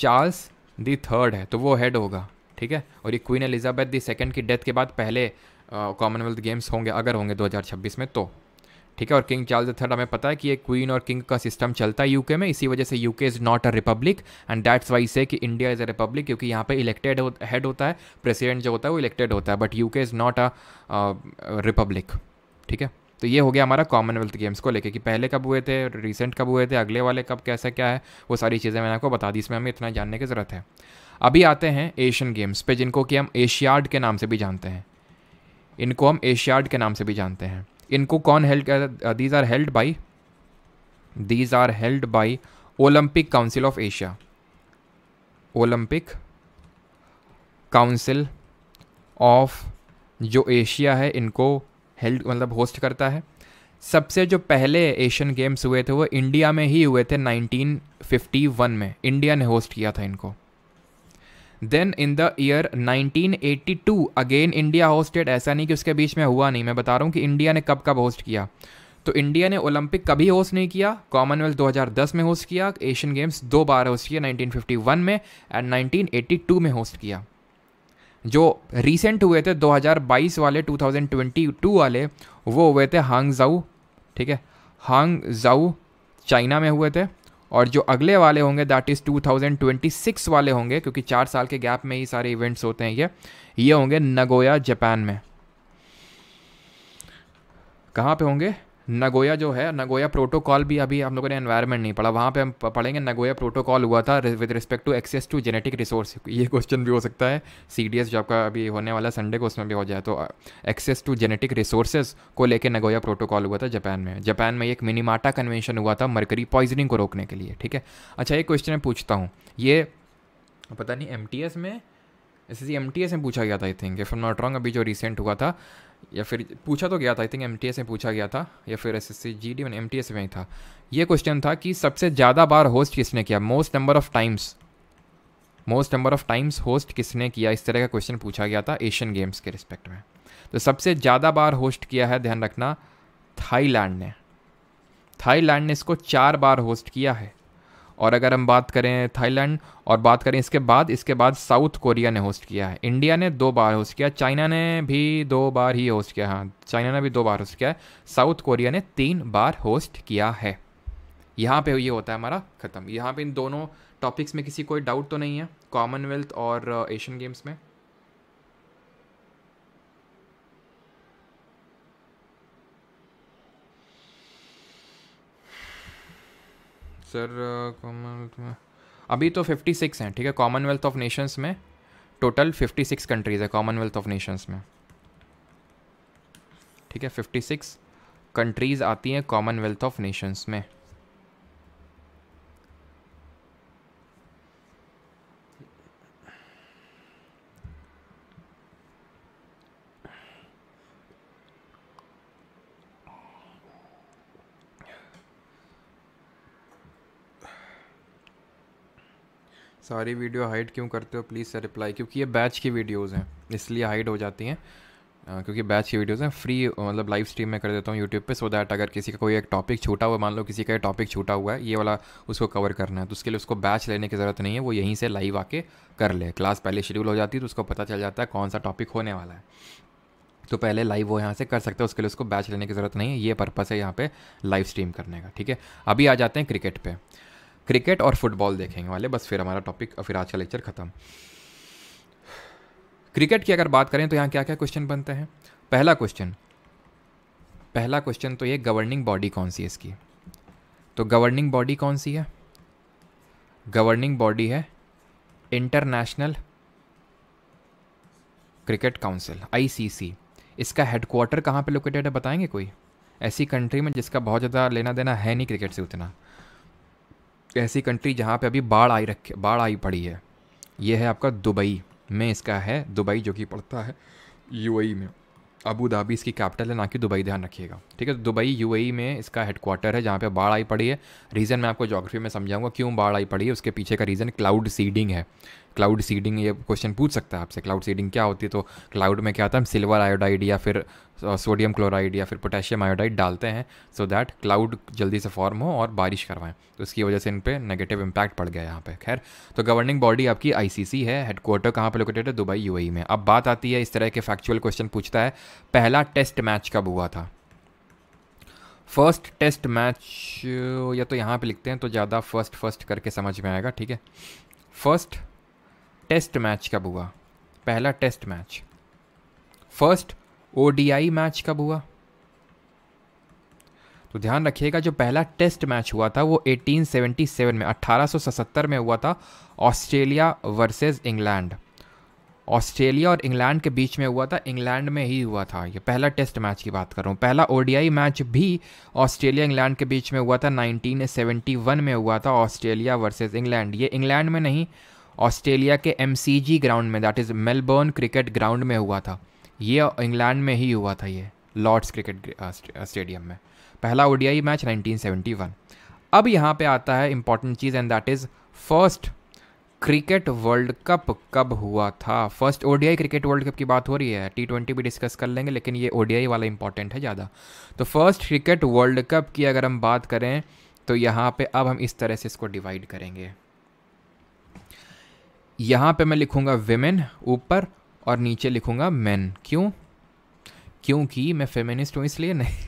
चार्ल्स दी थर्ड है तो वो हेड होगा ठीक है और ये क्वीन एलिजाबेथ दी सेकेंड की डेथ के बाद पहले कॉमनवेल्थ गेम्स होंगे अगर होंगे 2026 में तो ठीक है और किंग चार्ल्स थर्ड हमें पता है कि ये क्वीन और किंग का सिस्टम चलता है यूके में इसी वजह से UK is not a republic and that's why से कि इंडिया इज़ अ रिपब्लिक क्योंकि यहाँ पे इलेक्टेड हेड होता है प्रेसिडेंट जो होता है वो इलेक्टेड होता है but UK is not a republic ठीक है तो ये हो गया हमारा कॉमनवेल्थ गेम्स को लेके कि पहले कब हुए थे रिसेंट कब हुए थे अगले वाले कब कैसा क्या है वो सारी चीज़ें मैंने आपको बता दी इसमें हमें इतना जानने की ज़रूरत है अभी आते हैं एशियन गेम्स पे जिनको कि हम एशियाड के नाम से भी जानते हैं इनको हम एशियाड के नाम से भी जानते हैं इनको कौन held these are held by these are held by Olympic council of Asia Olympic council of जो एशिया है इनको हेल्ड मतलब होस्ट करता है सबसे जो पहले एशियन गेम्स हुए थे वो इंडिया में ही हुए थे 1951 में इंडिया ने होस्ट किया था इनको then in the year 1982 again India hosted ऐसा नहीं कि उसके बीच में हुआ नहीं मैं बता रहा हूँ कि इंडिया ने कब कब होस्ट किया तो इंडिया ने ओलंपिक कभी होस्ट नहीं किया कॉमनवेल्थ 2010 में होस्ट किया एशियन गेम्स दो बार होस्ट किया 1951 में एंड 1982 में होस्ट किया जो रिसेंट हुए थे 2022 वाले 2022 वाले वो हुए थे हांगजाऊ ठीक है हांगजाऊ चाइना में हुए थे और जो अगले वाले होंगे दैट इज़ 2026 वाले होंगे क्योंकि चार साल के गैप में ही सारे इवेंट्स होते हैं ये ये होंगे नगोया जापान में कहाँ पे होंगे नगोया जो है नगोया प्रोटोकॉल भी अभी हम लोगों ने एनवायरनमेंट नहीं पढ़ा वहाँ पे हम पढ़ेंगे नगोया प्रोटोकॉल हुआ था with respect to access to genetic resource ये क्वेश्चन भी हो सकता है सी जो आपका अभी होने वाला संडे को उसमें भी हो जाए तो एक्सेस टू जेनेटिक रिसोर्सेज को लेकर नगोया प्रोटोकॉल हुआ था जापान में जापान में एक मिनीमाटा कन्वेंशन हुआ था मरकरी पॉइजनिंग को रोकने के लिए ठीक है अच्छा एक क्वेश्चन मैं पूछता हूँ ये पता नहीं एम में एस एस में पूछा गया था I think if am not wrong अभी जो रिसेंट हुआ था या फिर पूछा तो गया था आई थिंक एम में पूछा गया था या फिर S S C G D M T में ही था ये क्वेश्चन था कि सबसे ज़्यादा बार होस्ट किसने किया most number of times most number of times host किसने किया इस तरह का क्वेश्चन पूछा गया था एशियन गेम्स के रिस्पेक्ट में तो सबसे ज़्यादा बार होस्ट किया है ध्यान रखना थाईलैंड ने थाईलैंड ने इसको चार बार होस्ट किया है और अगर हम बात करें थाईलैंड और बात करें इसके बाद इसके बाद साउथ कोरिया ने होस्ट किया है इंडिया ने दो बार होस्ट किया चाइना ने भी दो बार ही होस्ट किया हाँ चाइना ने भी दो बार होस्ट किया है साउथ कोरिया ने तीन बार होस्ट किया है यहाँ पे ये होता है हमारा ख़त्म यहाँ पे इन दोनों टॉपिक्स में किसी कोई डाउट तो नहीं है कॉमनवेल्थ और एशियन uh, गेम्स में सर कॉमनवेल्थ में अभी तो 56 हैं ठीक है कॉमनवेल्थ ऑफ नेशंस में टोटल 56 कंट्रीज़ है कॉमनवेल्थ ऑफ नेशंस में ठीक है 56 कंट्रीज़ आती हैं कॉमनवेल्थ ऑफ नेशंस में सारी वीडियो हाइड क्यों करते हो प्लीज़ सर रिप्लाई क्योंकि ये बैच की वीडियोज़ हैं इसलिए हाइड हो जाती हैं क्योंकि बैच की वीडियोज़ हैं फ्री मतलब लाइव स्ट्रीम में कर देता हूँ यूट्यूब पे सो दैट अगर किसी का कोई एक टॉपिक छूटा हुआ मान लो किसी का एक टॉपिक छूटा हुआ है ये वाला उसको कवर करना है तो उसके लिए उसको बैच लेने की ज़रूरत नहीं है वो यहीं से लाइव आके कर ले क्लास पहले शेड्यूल हो जाती है तो उसको पता चल जाता है कौन सा टॉपिक होने वाला है तो पहले लाइव वो यहाँ से कर सकते हैं उसके लिए उसको बैच लेने की ज़रूरत नहीं है ये पर्पज़ है यहाँ पर लाइव स्ट्रीम करने का ठीक है अभी आ जाते हैं क्रिकेट पर क्रिकेट और फुटबॉल देखेंगे वाले बस फिर हमारा टॉपिक फिर आज का लेक्चर ख़त्म क्रिकेट की अगर बात करें तो यहाँ क्या क्या क्वेश्चन बनते हैं पहला क्वेश्चन पहला क्वेश्चन तो ये गवर्निंग बॉडी कौन सी है इसकी तो गवर्निंग बॉडी कौन सी है गवर्निंग बॉडी है इंटरनेशनल क्रिकेट काउंसिल आईसीसी इसका हेडक्वार्टर कहाँ पे लोकेटेड है बताएंगे कोई ऐसी कंट्री में जिसका बहुत ज़्यादा लेना देना है नहीं क्रिकेट से उतना ऐसी कंट्री जहाँ पे अभी बाढ़ आई रखे बाढ़ आई पड़ी है ये है आपका दुबई में इसका है दुबई जो कि पड़ता है यू e में अबू धाबी इसकी कैपिटल है ना कि दुबई ध्यान रखिएगा ठीक है तो दुबई यू e में इसका हेडक्वार्टर है जहाँ पे बाढ़ आई पड़ी है रीज़न मैं आपको जोग्राफी में समझाऊंगा क्यों बाढ़ आई पड़ी है उसके पीछे का रीज़न क्लाउड सीडिंग है क्लाउड सीडिंग ये क्वेश्चन पूछ सकता है आपसे क्लाउड सीडिंग क्या होती है तो क्लाउड में क्या होता है सिल्वर आयोडाइड या फिर सोडियम क्लोराइड या फिर पोटेशियम आयोडाइड डालते हैं सो दैट क्लाउड जल्दी से फॉर्म हो और बारिश करवाएं तो इसकी वजह से इन पर नेगेटिव इम्पैक्ट पड़ गया यहाँ पे खैर तो गवर्निंग बॉडी आपकी आईसीसी है हेडक्वार्टर कहाँ पर लोकेटेड है दुबई यू e में अब बात आती है इस तरह के फैक्चुअल क्वेश्चन पूछता है पहला टेस्ट मैच कब हुआ था फर्स्ट टेस्ट मैच या तो यहाँ पे लिखते हैं तो ज़्यादा फर्स्ट फर्स्ट करके समझ में आएगा ठीक है फर्स्ट टेस्ट मैच कब हुआ पहला test match first O match कब हुआ तो ध्यान रखिएगा जो पहला टेस्ट मैच हुआ था वो 1877 में 1877 में हुआ था ऑस्ट्रेलिया वर्सेस इंग्लैंड ऑस्ट्रेलिया और इंग्लैंड के बीच में हुआ था इंग्लैंड में ही हुआ था ये पहला टेस्ट मैच की बात कर रहा हूँ पहला ओडीआई मैच भी ऑस्ट्रेलिया इंग्लैंड के बीच में हुआ था 1971 में हुआ था ऑस्ट्रेलिया वर्सेस इंग्लैंड ये इंग्लैंड में नहीं ऑस्ट्रेलिया के एम ग्राउंड में that is Melbourne Cricket Ground में हुआ था ये इंग्लैंड में ही हुआ था ये लॉर्ड्स क्रिकेट स्टेडियम में पहला ओडीआई मैच 1971 अब यहाँ पे आता है इम्पॉर्टेंट चीज़ and that is first cricket world cup कब हुआ था first ODI cricket world cup की बात हो रही है टी ट्वेंटी भी डिस्कस कर लेंगे लेकिन ये ओडीआई वाला इंपॉर्टेंट है ज़्यादा तो फर्स्ट क्रिकेट वर्ल्ड कप की अगर हम बात करें तो यहाँ पे अब हम इस तरह से इसको डिवाइड करेंगे यहाँ पे मैं लिखूँगा विमेन ऊपर और नीचे लिखूँगा मैन क्यों क्योंकि मैं फेमिनिस्ट हूँ इसलिए नहीं *laughs*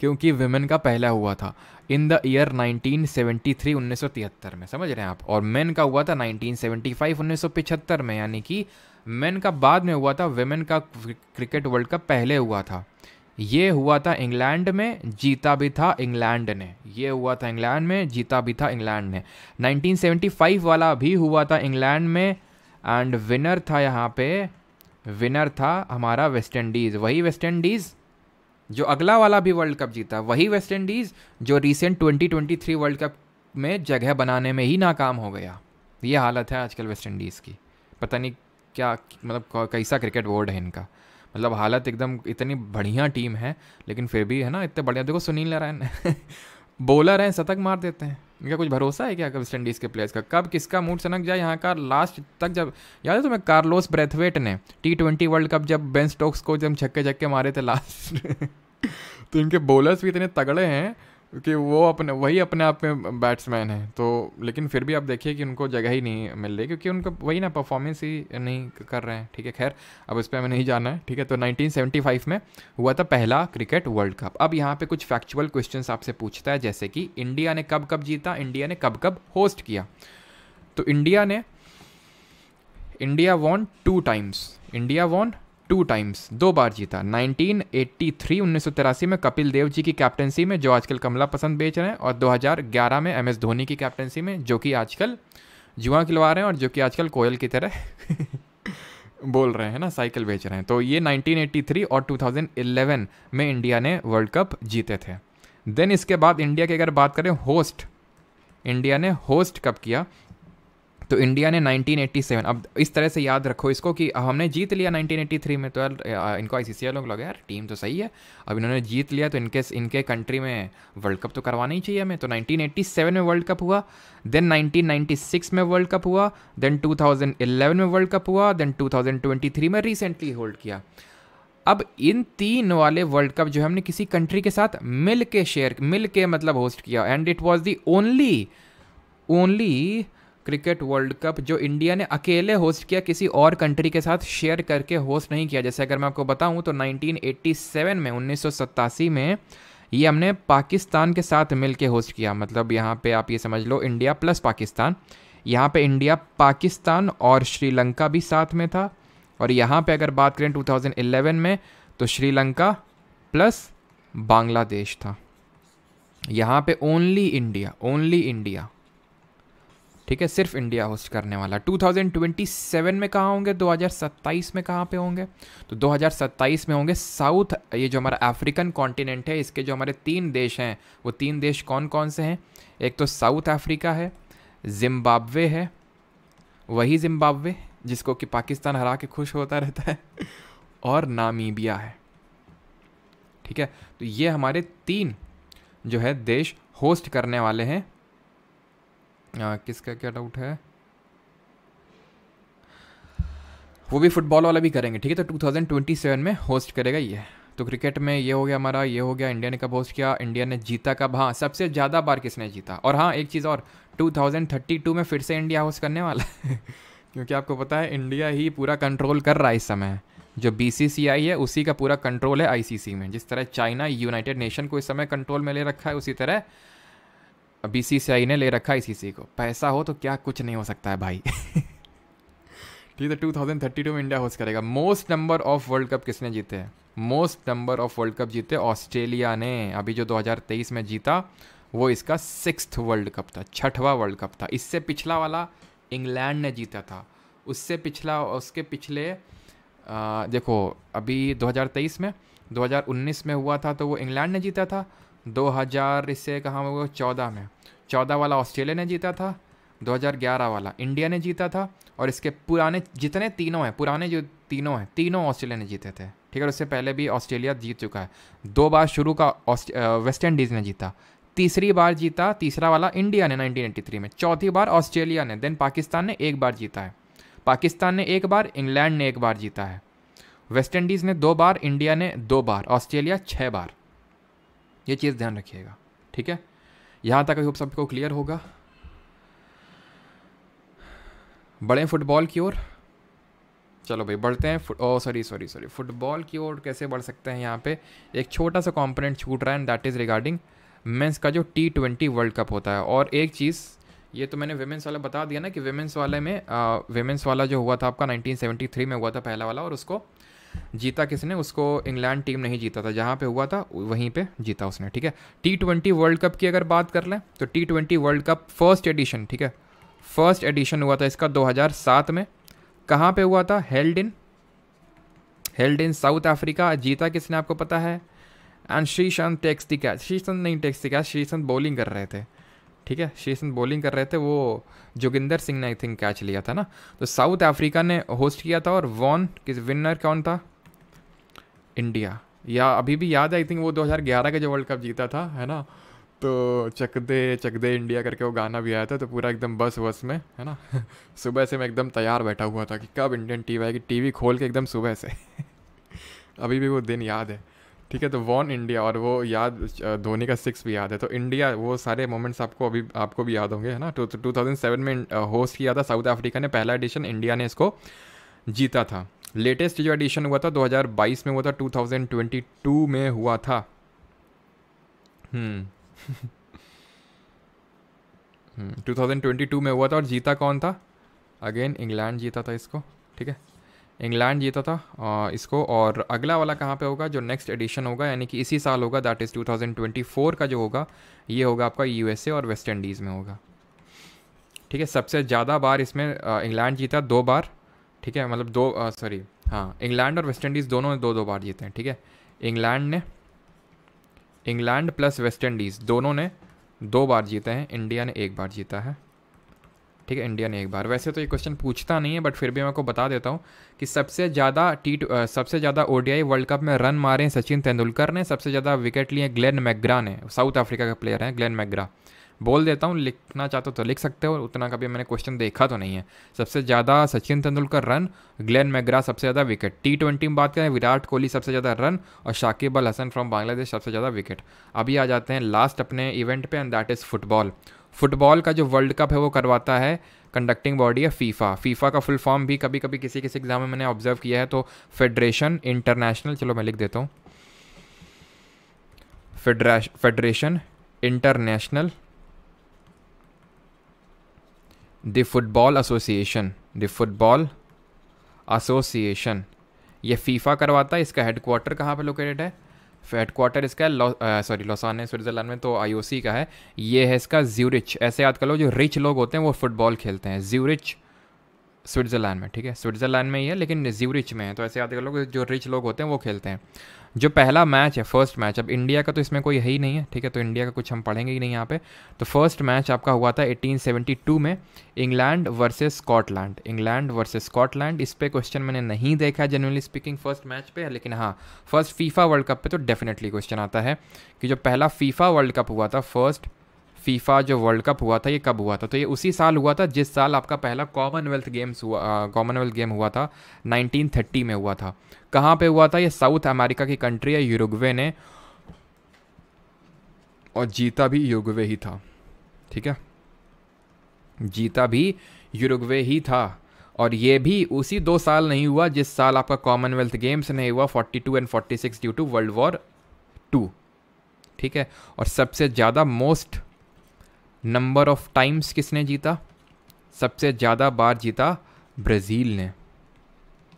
क्योंकि वेमेन का पहला हुआ था इन द ईयर 1973 1973 में समझ रहे हैं आप और मेन का हुआ था 1975 1975 में यानी कि मेन का बाद में हुआ था वेमेन का क्रिकेट वर्ल्ड कप पहले हुआ था ये हुआ था इंग्लैंड में जीता भी था इंग्लैंड ने ये हुआ था इंग्लैंड में जीता भी था इंग्लैंड ने 1975 वाला भी हुआ था इंग्लैंड में एंड विनर था यहाँ पे विनर था हमारा वेस्ट इंडीज़ वही वेस्ट इंडीज़ जो अगला वाला भी वर्ल्ड कप जीता वही वेस्ट इंडीज़ जो रिसेंट 2023 वर्ल्ड कप में जगह बनाने में ही नाकाम हो गया ये हालत है आजकल वेस्ट इंडीज़ की पता नहीं क्या मतलब कैसा क्रिकेट बोर्ड है इनका मतलब हालत एकदम इतनी बढ़िया टीम है लेकिन फिर भी है ना इतने बढ़िया देखो सुनील नारायण बॉलर *laughs* हैं शतक मार देते हैं इनका कुछ भरोसा है क्या वेस्ट इंडीज़ के प्लेयर्स का कब किसका मूड सनक जाए यहाँ का लास्ट तक जब याद है तुम्हें कार्लोस ब्रेथवेट ने टी ट्वेंटी वर्ल्ड कप जब बेन स्टोक्स को जब छक्के छक्के मारे थे लास्ट *laughs* तो इनके बॉलर्स भी इतने तगड़े हैं क्योंकि वो अपने वही अपने आप में बैट्समैन है तो लेकिन फिर भी आप देखिए कि उनको जगह ही नहीं मिल रही क्योंकि उनका वही ना परफॉर्मेंस ही नहीं कर रहे हैं ठीक है खैर अब इस पर हमें नहीं जाना है ठीक है तो 1975 में हुआ था पहला क्रिकेट वर्ल्ड कप अब यहाँ पे कुछ फैक्चुअल क्वेश्चन आपसे पूछता है जैसे कि इंडिया ने कब कब जीता इंडिया ने कब कब होस्ट किया तो इंडिया ने India won two times India won two times दो बार जीता 1983 1983 में कपिल देव जी की कैप्टनसी में जो आजकल कमला पसंद बेच रहे हैं और 2011 में एम एस धोनी की कैप्टनसी में जो कि आजकल जुआ खिलवा रहे हैं और जो कि आजकल कोयल की तरह *laughs* बोल रहे हैं ना साइकिल बेच रहे हैं तो ये 1983 और 2011 में इंडिया ने वर्ल्ड कप जीते थे देन इसके बाद इंडिया की अगर बात करें होस्ट इंडिया ने होस्ट कप किया तो इंडिया ने 1987 अब इस तरह से याद रखो इसको कि हमने जीत लिया 1983 में तो यार इनको आईसीसी लोग लगे यार टीम तो सही है अब इन्होंने जीत लिया तो इनके इनके कंट्री में वर्ल्ड कप तो करवाना ही चाहिए हमें तो 1987 में वर्ल्ड कप हुआ देन 1996 में वर्ल्ड कप हुआ देन 2011 में वर्ल्ड कप हुआ देन 2023 में रिसेंटली होल्ड किया अब इन तीन वाले वर्ल्ड कप जो हमने किसी कंट्री के साथ मिल के शेयर मिल के मतलब होस्ट किया and it was the only only cricket world cup जो इंडिया ने अकेले होस्ट किया किसी और कंट्री के साथ शेयर करके होस्ट नहीं किया जैसे अगर मैं आपको बताऊं तो 1987 में उन्नीस में ये हमने पाकिस्तान के साथ मिल के होस्ट किया मतलब यहाँ पे आप ये समझ लो इंडिया प्लस पाकिस्तान यहाँ पे इंडिया पाकिस्तान और श्रीलंका भी साथ में था और यहाँ पे अगर बात करें 2011 में तो श्रीलंका प्लस बांग्लादेश था यहाँ पे ओनली इंडिया ओनली इंडिया ठीक है सिर्फ इंडिया होस्ट करने वाला 2027 में कहाँ होंगे 2027 में कहाँ पे होंगे तो 2027 में होंगे साउथ ये जो हमारा अफ्रीकन कॉन्टिनेंट है इसके जो हमारे तीन देश हैं वो तीन देश कौन कौन से हैं एक तो साउथ अफ्रीका है जिम्बाब्वे है वही जिम्बाब्वे जिसको कि पाकिस्तान हरा के खुश होता रहता है और नामीबिया है ठीक है तो ये हमारे तीन जो है देश होस्ट करने वाले हैं आ, किसका क्या डाउट है वो भी फुटबॉल वाला भी करेंगे ठीक है तो 2027 में होस्ट करेगा ये तो क्रिकेट में ये हो गया हमारा ये हो गया इंडिया ने कब होस्ट किया इंडिया ने जीता कब हाँ सबसे ज़्यादा बार किसने जीता और हाँ एक चीज़ और 2032 में फिर से इंडिया होस्ट करने वाला है *laughs* क्योंकि आपको पता है इंडिया ही पूरा कंट्रोल कर रहा है इस समय जो बी है उसी का पूरा कंट्रोल है आई में जिस तरह चाइना यूनाइटेड नेशन को इस समय कंट्रोल में ले रखा है उसी तरह बीसीसीआई ने ले रखा है सी को पैसा हो तो क्या कुछ नहीं हो सकता है भाई *laughs* ठीक है टू थाउजेंड थर्टी टू में इंडिया होस्ट करेगा most number of world cup किसने जीते हैं most number of world cup जीते ऑस्ट्रेलिया ने अभी जो 2023 में जीता वो इसका सिक्स वर्ल्ड कप था छठवा वर्ल्ड कप था इससे पिछला वाला इंग्लैंड ने जीता था उससे पिछला उसके पिछले आ, देखो अभी 2023 में 2019 में हुआ था तो वो इंग्लैंड ने जीता था दो हज़ार इससे कहाँ वो चौदह में चौदह वाला ऑस्ट्रेलिया ने जीता था 2011 वाला इंडिया ने जीता था और इसके पुराने जितने तीनों हैं पुराने जो तीनों हैं तीनों ऑस्ट्रेलिया ने जीते थे ठीक है उससे पहले भी ऑस्ट्रेलिया जीत चुका है दो बार शुरू का वेस्ट इंडीज़ ने जीता तीसरी बार जीता तीसरा वाला इंडिया ने 1983 में चौथी बार ऑस्ट्रेलिया ने देन पाकिस्तान ने एक बार जीता है पाकिस्तान ने एक बार इंग्लैंड ने एक बार जीता है वेस्ट इंडीज़ ने दो बार इंडिया ने दो बार ऑस्ट्रेलिया छः बार ये चीज़ ध्यान रखिएगा ठीक है यहाँ तक होप सबको क्लियर होगा बढ़े फुटबॉल की ओर चलो भाई बढ़ते हैं oh sorry sorry sorry football की ओर कैसे बढ़ सकते हैं यहाँ पे एक छोटा सा कॉम्पोनेंट छूट रहा है and that is regarding men's का जो टी ट्वेंटी वर्ल्ड कप होता है और एक चीज़ ये तो मैंने वेमेंस वाला बता दिया ना कि वेमेंस वाले में वेमेंस वाला जो हुआ था आपका 1973 में हुआ था पहला वाला और उसको जीता किसने उसको इंग्लैंड टीम नहीं जीता था जहाँ पे हुआ था वहीं पे जीता उसने ठीक है टी ट्वेंटी वर्ल्ड कप की अगर बात कर लें तो T twenty world cup first edition ठीक है फर्स्ट एडिशन हुआ था इसका 2007 में कहाँ पे हुआ था held in held in South Africa जीता किसने आपको पता है and Sreesanth takes the catch Sreesanth नहीं takes the catch Sreesanth bowling कर रहे थे ठीक है शेषन बॉलिंग कर रहे थे वो जोगिंदर सिंह ने आई थिंक कैच लिया था ना तो साउथ अफ्रीका ने होस्ट किया था और वॉन किस विनर कौन था इंडिया या अभी भी याद है आई थिंक वो 2011 का जो वर्ल्ड कप जीता था है ना तो चक दे चक दे इंडिया करके वो गाना भी आया था तो पूरा एकदम बस बस में है ना *laughs* सुबह से मैं एकदम तैयार बैठा हुआ था कि कब इंडियन टीवी आएगी टीवी खोल के एकदम सुबह से *laughs* अभी भी वो दिन याद है ठीक है तो वॉन इंडिया और वो याद धोनी का सिक्स भी याद है तो इंडिया वो सारे मोमेंट्स आपको अभी आपको भी याद होंगे है ना टू टू थाउजेंड सेवन में होस्ट किया था साउथ अफ्रीका ने पहला एडिशन इंडिया ने इसको जीता था लेटेस्ट जो एडिशन हुआ था 2022 में हुआ था 2022 में हुआ था हम्म 2022 *laughs* हम्म, में हुआ था और जीता कौन था अगेन इंग्लैंड जीता था इसको ठीक है इंग्लैंड जीता था इसको और अगला वाला कहाँ पे होगा जो नेक्स्ट एडिशन होगा यानी कि इसी साल होगा दैट इज़ 2024 का जो होगा ये होगा आपका यूएसए और वेस्ट इंडीज़ में होगा ठीक है सबसे ज़्यादा बार इसमें इंग्लैंड जीता दो बार ठीक है मतलब दो सॉरी हाँ इंग्लैंड और वेस्ट इंडीज़ दोनों ने दो दो बार जीते हैं ठीक है इंग्लैंड ने इंग्लैंड प्लस वेस्ट इंडीज़ दोनों ने दो बार जीते हैं इंडिया ने एक बार जीता है ठीक है इंडिया ने एक बार वैसे तो ये क्वेश्चन पूछता नहीं है बट फिर भी मैं आपको बता देता हूँ कि सबसे ज़्यादा टी सबसे ज़्यादा ओडीआई वर्ल्ड कप में रन मारे हैं सचिन तेंदुलकर ने सबसे ज़्यादा विकेट लिए ग्लेन मैग्रा ने साउथ अफ्रीका का प्लेयर है ग्लेन मैग्रा बोल देता हूँ लिखना चाहते हो तो लिख सकते हो उतना कभी मैंने क्वेश्चन देखा तो नहीं है सबसे ज़्यादा Sachin Tendulkar run Glenn McGrath सबसे ज़्यादा विकेट टी ट्वेंटी में बात करें विराट कोहली सबसे ज़्यादा रन और शाकिब अल हसन फ्रॉम बांग्लादेश सबसे ज़्यादा विकेट अभी आ जाते हैं लास्ट अपने इवेंट पे and that is football football का जो वर्ल्ड कप है वो करवाता है कंडक्टिंग बॉडी है फीफा फीफा का फुल फॉर्म भी कभी कभी किसी किसी एग्जाम में मैंने ऑब्जर्व किया है तो फेडरेशन इंटरनेशनल चलो मैं लिख देता हूँ federation international the football association the football association ये फीफा करवाता है इसका हेडक्वार्टर कहाँ पे लोकेटेड है हेड क्वार्टर इसका सॉरी है स्विट्ज़रलैंड में तो आईओसी का है ये है इसका ज्यूरिच ऐसे याद कर लो जो रिच लोग होते हैं वो फुटबॉल खेलते हैं ज्यूरिच स्विट्ज़रलैंड में ठीक है स्विट्ज़रलैंड में ही है लेकिन ज्यूरिच में है तो ऐसे याद कर लो जो रिच लोग होते हैं वो खेलते हैं जो पहला मैच है फर्स्ट मैच अब इंडिया का तो इसमें कोई है ही नहीं है ठीक है तो इंडिया का कुछ हम पढ़ेंगे ही नहीं यहाँ पे तो फर्स्ट मैच आपका हुआ था 1872 में England versus Scotland England versus Scotland इस पर क्वेश्चन मैंने नहीं देखा जनरली स्पीकिंग फर्स्ट मैच पे लेकिन हाँ फर्स्ट फीफा वर्ल्ड कप पे तो डेफिनेटली क्वेश्चन आता है कि जो पहला फीफा वर्ल्ड कप हुआ था फर्स्ट फीफा जो वर्ल्ड कप हुआ था ये कब हुआ था तो ये उसी साल हुआ था जिस साल आपका पहला कॉमनवेल्थ गेम्स हुआ कॉमनवेल्थ गेम हुआ था 1930 में हुआ था कहाँ पे हुआ था ये साउथ अमेरिका की कंट्री है यूरुगवे ने और जीता भी यूरुगवे ही था ठीक है जीता भी यूरुगवे ही था और ये भी उसी दो साल नहीं हुआ जिस साल आपका कॉमनवेल्थ गेम्स नहीं हुआ 42 and 46 due to world war two ठीक है और सबसे ज़्यादा मोस्ट नंबर ऑफ टाइम्स किसने जीता सबसे ज़्यादा बार जीता ब्राज़ील ने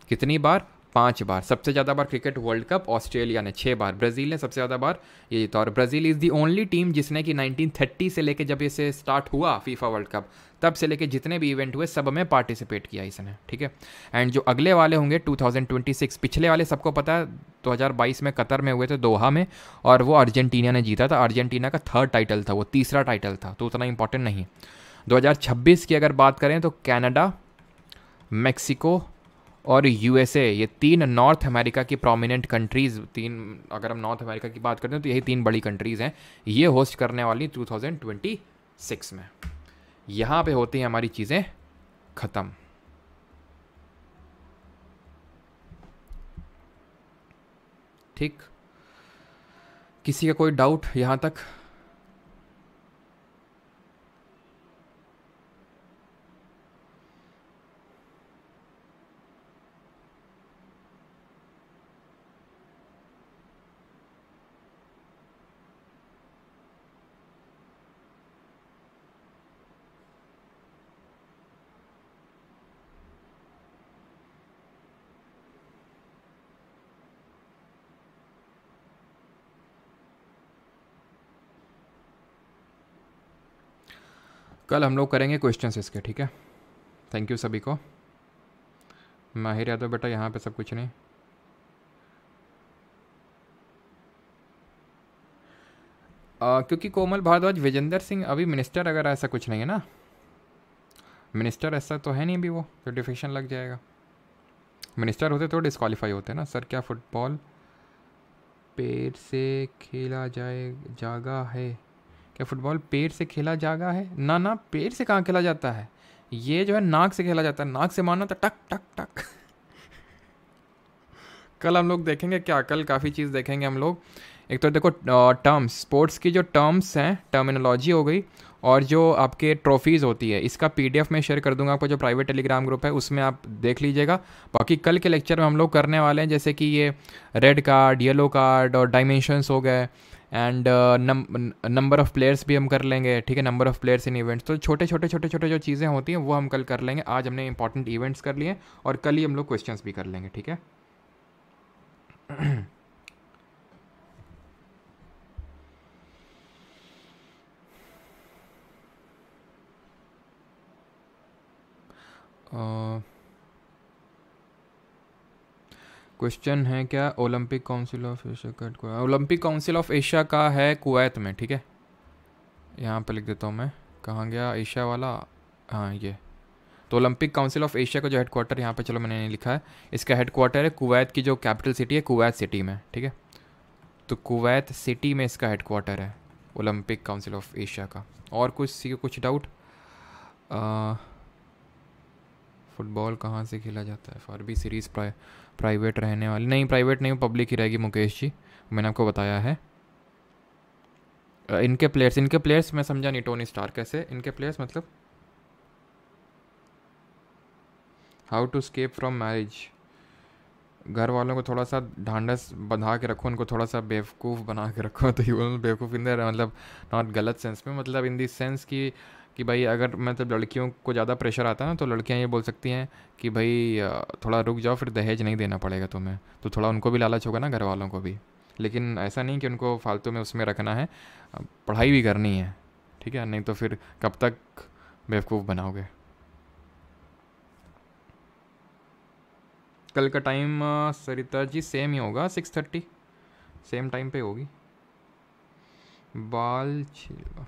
कितनी बार पाँच बार सबसे ज़्यादा बार क्रिकेट वर्ल्ड कप ऑस्ट्रेलिया ने छः बार ब्राज़ील ने सबसे ज़्यादा बार ये जीता और Brazil is the only team जिसने कि 1930 से लेके जब इसे स्टार्ट हुआ फीफा वर्ल्ड कप तब से लेके जितने भी इवेंट हुए सब में पार्टिसिपेट किया इसने ठीक है एंड जो अगले वाले होंगे 2026 पिछले वाले सबको पता है 2022 में कतर में हुए थे दोहा में और वो अर्जेंटीना ने जीता था अर्जेंटीना का थर्ड टाइटल था वो तीसरा टाइटल था तो उतना इंपॉर्टेंट नहीं 2026 की अगर बात करें तो कैनेडा मैक्सिको और यूएसए ये तीन नॉर्थ अमेरिका की प्रोमिनेंट कंट्रीज़ तीन अगर हम नॉर्थ अमेरिका की बात करते हैं तो यही तीन बड़ी कंट्रीज़ हैं ये होस्ट करने वाली 2026 में यहाँ पे होती हैं हमारी चीज़ें ख़त्म ठीक किसी का कोई डाउट यहाँ तक कल हम लोग करेंगे क्वेश्चन इसके ठीक है थैंक यू सभी को माहिर यादव बेटा यहाँ पे सब कुछ नहीं आ, क्योंकि कोमल भारद्वाज विजेंद्र सिंह अभी मिनिस्टर अगर ऐसा कुछ नहीं है ना मिनिस्टर ऐसा तो है नहीं अभी वो तो डिफिक्शन लग जाएगा मिनिस्टर होते तो डिस्कालीफाई होते ना सर क्या फुटबॉल पेड़ से खेला जाए जागा है क्या फुटबॉल पेड़ से खेला जागा है ना ना पेड़ से कहाँ खेला जाता है ये जो है नाक से खेला जाता है नाक से मारना तो टक टक टक *laughs* कल हम लोग देखेंगे क्या कल काफ़ी चीज़ देखेंगे हम लोग एक तो देखो टर्म्स स्पोर्ट्स की जो टर्म्स हैं टर्मिनोलॉजी हो गई और जो आपके ट्रॉफीज़ होती है इसका पीडीएफ में शेयर कर दूंगा आपको जो प्राइवेट टेलीग्राम ग्रुप है उसमें आप देख लीजिएगा बाकी कल के लेक्चर में हम लोग करने वाले हैं जैसे कि ये रेड कार्ड येलो कार्ड और डायमेंशंस हो गए एंड नंबर ऑफ़ प्लेयर्स भी हम कर लेंगे ठीक है number of players in events तो छोटे छोटे छोटे छोटे जो चीज़ें होती हैं वो हम कल कर लेंगे आज हमने इंपॉर्टेंट इवेंट्स कर लिए और कल ही हम लोग क्वेश्चन भी कर लेंगे ठीक है *clears throat* uh क्वेश्चन है क्या ओलंपिक काउंसिल ऑफ एशिया का ओलंपिक काउंसिल ऑफ एशिया का है कुवैत में ठीक है यहाँ पर लिख देता हूँ मैं कहाँ गया एशिया वाला हाँ ये तो ओलंपिक काउंसिल ऑफ एशिया का जो हेडक्वार्टर यहाँ पर चलो मैंने नहीं लिखा है इसका हेडक्वार्टर है कुवैत की जो कैपिटल सिटी है कुवैत सिटी में ठीक है तो कुवैत सिटी में इसका क्वार्टर है ओलंपिक काउंसिल ऑफ एशिया का और कुछ सी कुछ डाउट फुटबॉल कहाँ से खेला जाता है फॉर बी सीरीज़ प्राय प्राइवेट रहने वाली नहीं प्राइवेट नहीं पब्लिक ही रहेगी मुकेश जी मैंने आपको बताया है इनके प्लेयर्स इनके प्लेयर्स मैं समझा नहीं टोनी स्टार कैसे इनके प्लेयर्स मतलब how to escape from marriage घर वालों को थोड़ा सा ढांडस बंधा के रखो उनको थोड़ा सा बेवकूफ़ बना के रखो तो बेवकूफ़ इन मतलब नॉट गलत सेंस में मतलब इन देंस की कि कि भाई अगर मतलब लड़कियों को ज़्यादा प्रेशर आता है ना तो लड़कियाँ ये बोल सकती हैं कि भाई थोड़ा रुक जाओ फिर दहेज नहीं देना पड़ेगा तुम्हें तो थोड़ा उनको भी लालच होगा ना घर वालों को भी लेकिन ऐसा नहीं कि उनको फालतू में उसमें रखना है पढ़ाई भी करनी है ठीक है नहीं तो फिर कब तक बेवकूफ़ बनाओगे कल का टाइम सरिता जी सेम ही होगा सिक्स थर्टी सेम टाइम पे होगी बाल छिलवा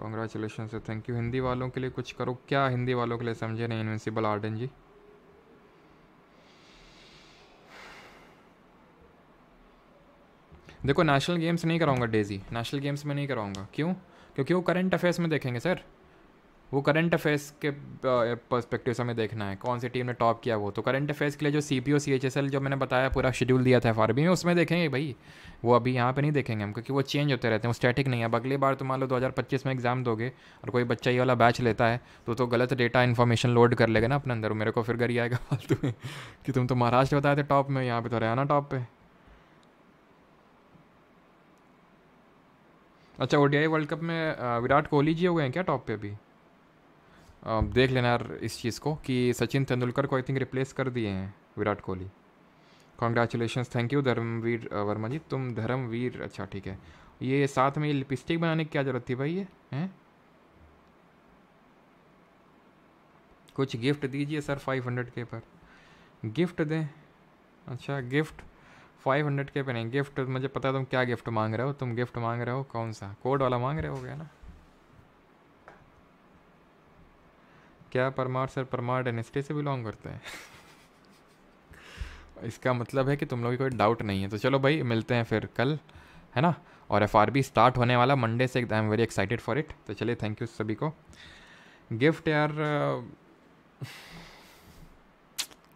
congratulation sir thank you Hindi वालों के लिए कुछ करो क्या हिंदी वालों के लिए समझे नहीं इनविंसिबल आर्डन जी देखो नेशनल गेम्स नहीं कराऊंगा डेजी नेशनल गेम्स में नहीं कराऊंगा क्यों क्योंकि वो करंट अफेयर्स में देखेंगे सर वो करंट अफेयर्स के पर्सपेक्टिव से हमें देखना है कौन सी टीम ने टॉप किया वो तो करंट अफेयर्स के लिए जो C P O C H S L जो मैंने बताया पूरा शेड्यूल दिया था एफ आर बी में उसमें देखेंगे भाई वो अभी यहाँ पे नहीं देखेंगे हम क्योंकि वो चेंज होते रहते हैं वो स्टैटिक नहीं है अब अगली बार तो मान लो पच्चीस में एग्जाम दोगे और कोई बच्चा ये वाला बैच लेता है तो तो गलत डेटा इन्फॉर्मेशन लोड कर लेगा ना अपने अंदर मेरे को फिर घर ही आएगा *laughs* फालतू में कि तुम तो महाराष्ट्र बताए थे टॉप में यहाँ पर तो हरियाणा टॉप पर अच्छा ओ वर्ल्ड कप में विराट कोहली जी हो गए हैं क्या टॉप पे अभी देख लेना यार इस चीज़ को कि सचिन तेंदुलकर को आई थिंक रिप्लेस कर दिए हैं Virat Kohli congratulation thank you Dharmveer Verma ji तुम धर्मवीर अच्छा ठीक है ये साथ में ये लिपस्टिक बनाने की क्या ज़रूरत थी भाई ये हैं कुछ गिफ्ट दीजिए सर फाइव हंड्रेड के पर गिफ्ट दें अच्छा गिफ्ट फाइव हंड्रेड के पर नहीं गिफ्ट मुझे पता है तुम क्या गिफ्ट मांग रहे हो तुम गिफ्ट मांग रहे हो कौन सा कोड वाला मांग रहे हो गया ना क्या परमार सर परमार डेनेस्टी से बिलोंग करते हैं *laughs* इसका मतलब है कि तुम लोगों कोई डाउट नहीं है तो चलो भाई मिलते हैं फिर कल है ना और एफ स्टार्ट होने वाला मंडे से I am very excited for it तो चलिए थैंक यू सभी को गिफ्ट यार *laughs*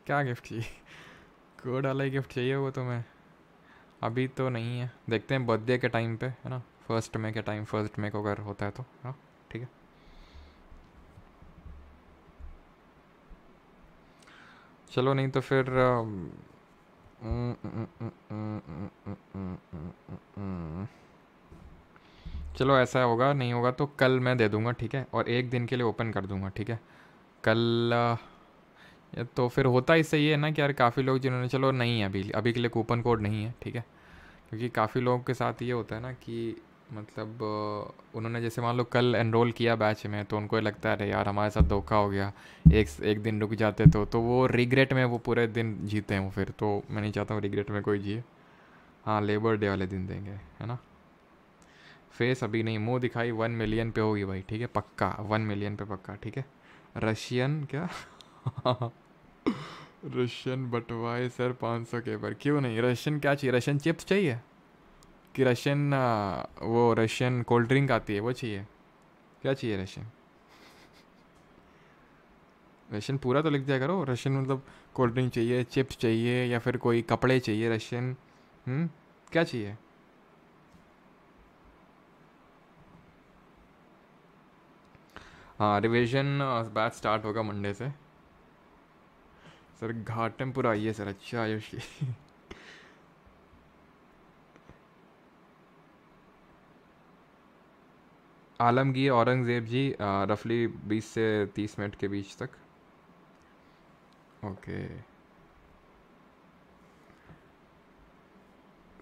क्या गिफ्ट चाहिए कोड वाला ही गिफ्ट चाहिए वो तो मैं अभी तो नहीं है देखते हैं बर्थडे के टाइम पे है ना फर्स्ट मे के टाइम फर्स्ट मे को अगर होता है तो है ना चलो नहीं तो फिर चलो ऐसा होगा नहीं होगा तो कल मैं दे दूंगा ठीक है और एक दिन के लिए ओपन कर दूंगा ठीक है कल तो फिर होता ही सही है ना कि यार काफ़ी लोग जिन्होंने चलो नहीं है अभी अभी के लिए कूपन कोड नहीं है ठीक है क्योंकि काफ़ी लोगों के साथ ये होता है ना कि मतलब उन्होंने जैसे मान लो कल एनरोल किया बैच में तो उनको लगता है अरे यार हमारे साथ धोखा हो गया एक एक दिन रुक जाते तो तो वो रिग्रेट में वो पूरे दिन जीते हैं फिर तो मैं नहीं चाहता हूँ रिग्रेट में कोई जिए हाँ लेबर डे वाले दिन देंगे है ना फेस अभी नहीं मुंह दिखाई वन मिलियन पे होगी भाई ठीक है पक्का वन मिलियन पे पक्का ठीक है रशियन क्या रशियन *laughs* बटवाए सर पाँच सौ के पर क्यों नहीं रशियन क्या चाहिए रशियन चिप्स चाहिए कि रशियन वो रशियन कोल्ड ड्रिंक आती है वो चाहिए क्या चाहिए रशियन रशियन पूरा तो लिख दिया करो रशियन मतलब कोल्ड ड्रिंक चाहिए चिप्स चाहिए या फिर कोई कपड़े चाहिए रशियन हम्म? क्या चाहिए हाँ रिविजन बैच स्टार्ट होगा मंडे से सर घाटमपुर आइए सर अच्छा आयुष आलमगीर औरंगज़ेब जी रफली बीस से तीस मिनट के बीच तक ओके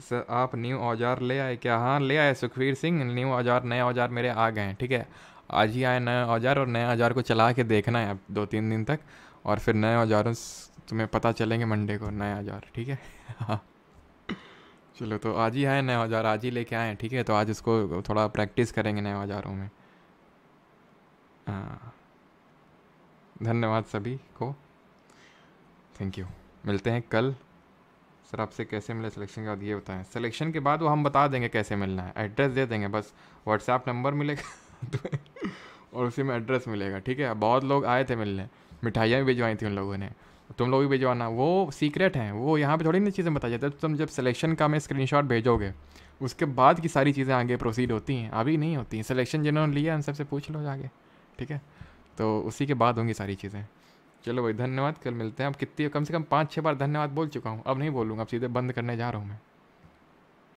सर आप न्यू औजार ले आए क्या हाँ ले आए सुखवीर सिंह न्यू औजार नए औजार मेरे आ गए हैं ठीक है आज ही आए नए औजार और नए औजार को चला के देखना है अब दो तीन दिन तक और फिर नए औजारों तुम्हें पता चलेंगे मंडे को नए औजार ठीक है हाँ *laughs* चलो तो आज ही आए नए औजार आज ही लेके आए ठीक है तो आज इसको थोड़ा प्रैक्टिस करेंगे नए औजारों में हाँ धन्यवाद सभी को थैंक यू मिलते हैं कल सर आपसे कैसे मिले सिलेक्शन के बाद ये बताएं सिलेक्शन के बाद वो हम बता देंगे कैसे मिलना है एड्रेस दे देंगे बस व्हाट्सएप नंबर मिलेगा *laughs* तो और उसी में एड्रेस मिलेगा ठीक है बहुत लोग आए थे मिलने मिठाइयाँ भी भिजवाई थी उन लोगों ने तुम लोग भी भिजवाना वो सीक्रेट हैं वो यहाँ पे थोड़ी ना चीज़ें बताई जाती है तुम जब सिलेक्शन का मैं स्क्रीनशॉट भेजोगे उसके बाद की सारी चीज़ें आगे प्रोसीड होती हैं अभी नहीं होती हैं सिलेक्शन जिन्होंने लिया उन सबसे पूछ लो जाके ठीक है तो उसी के बाद होंगी सारी चीज़ें चलो भाई धन्यवाद कल मिलते हैं अब कितनी कम से कम पाँच छः बार धन्यवाद बोल चुका हूँ अब नहीं बोलूँगा अब सीधे बंद करने जा रहा हूँ मैं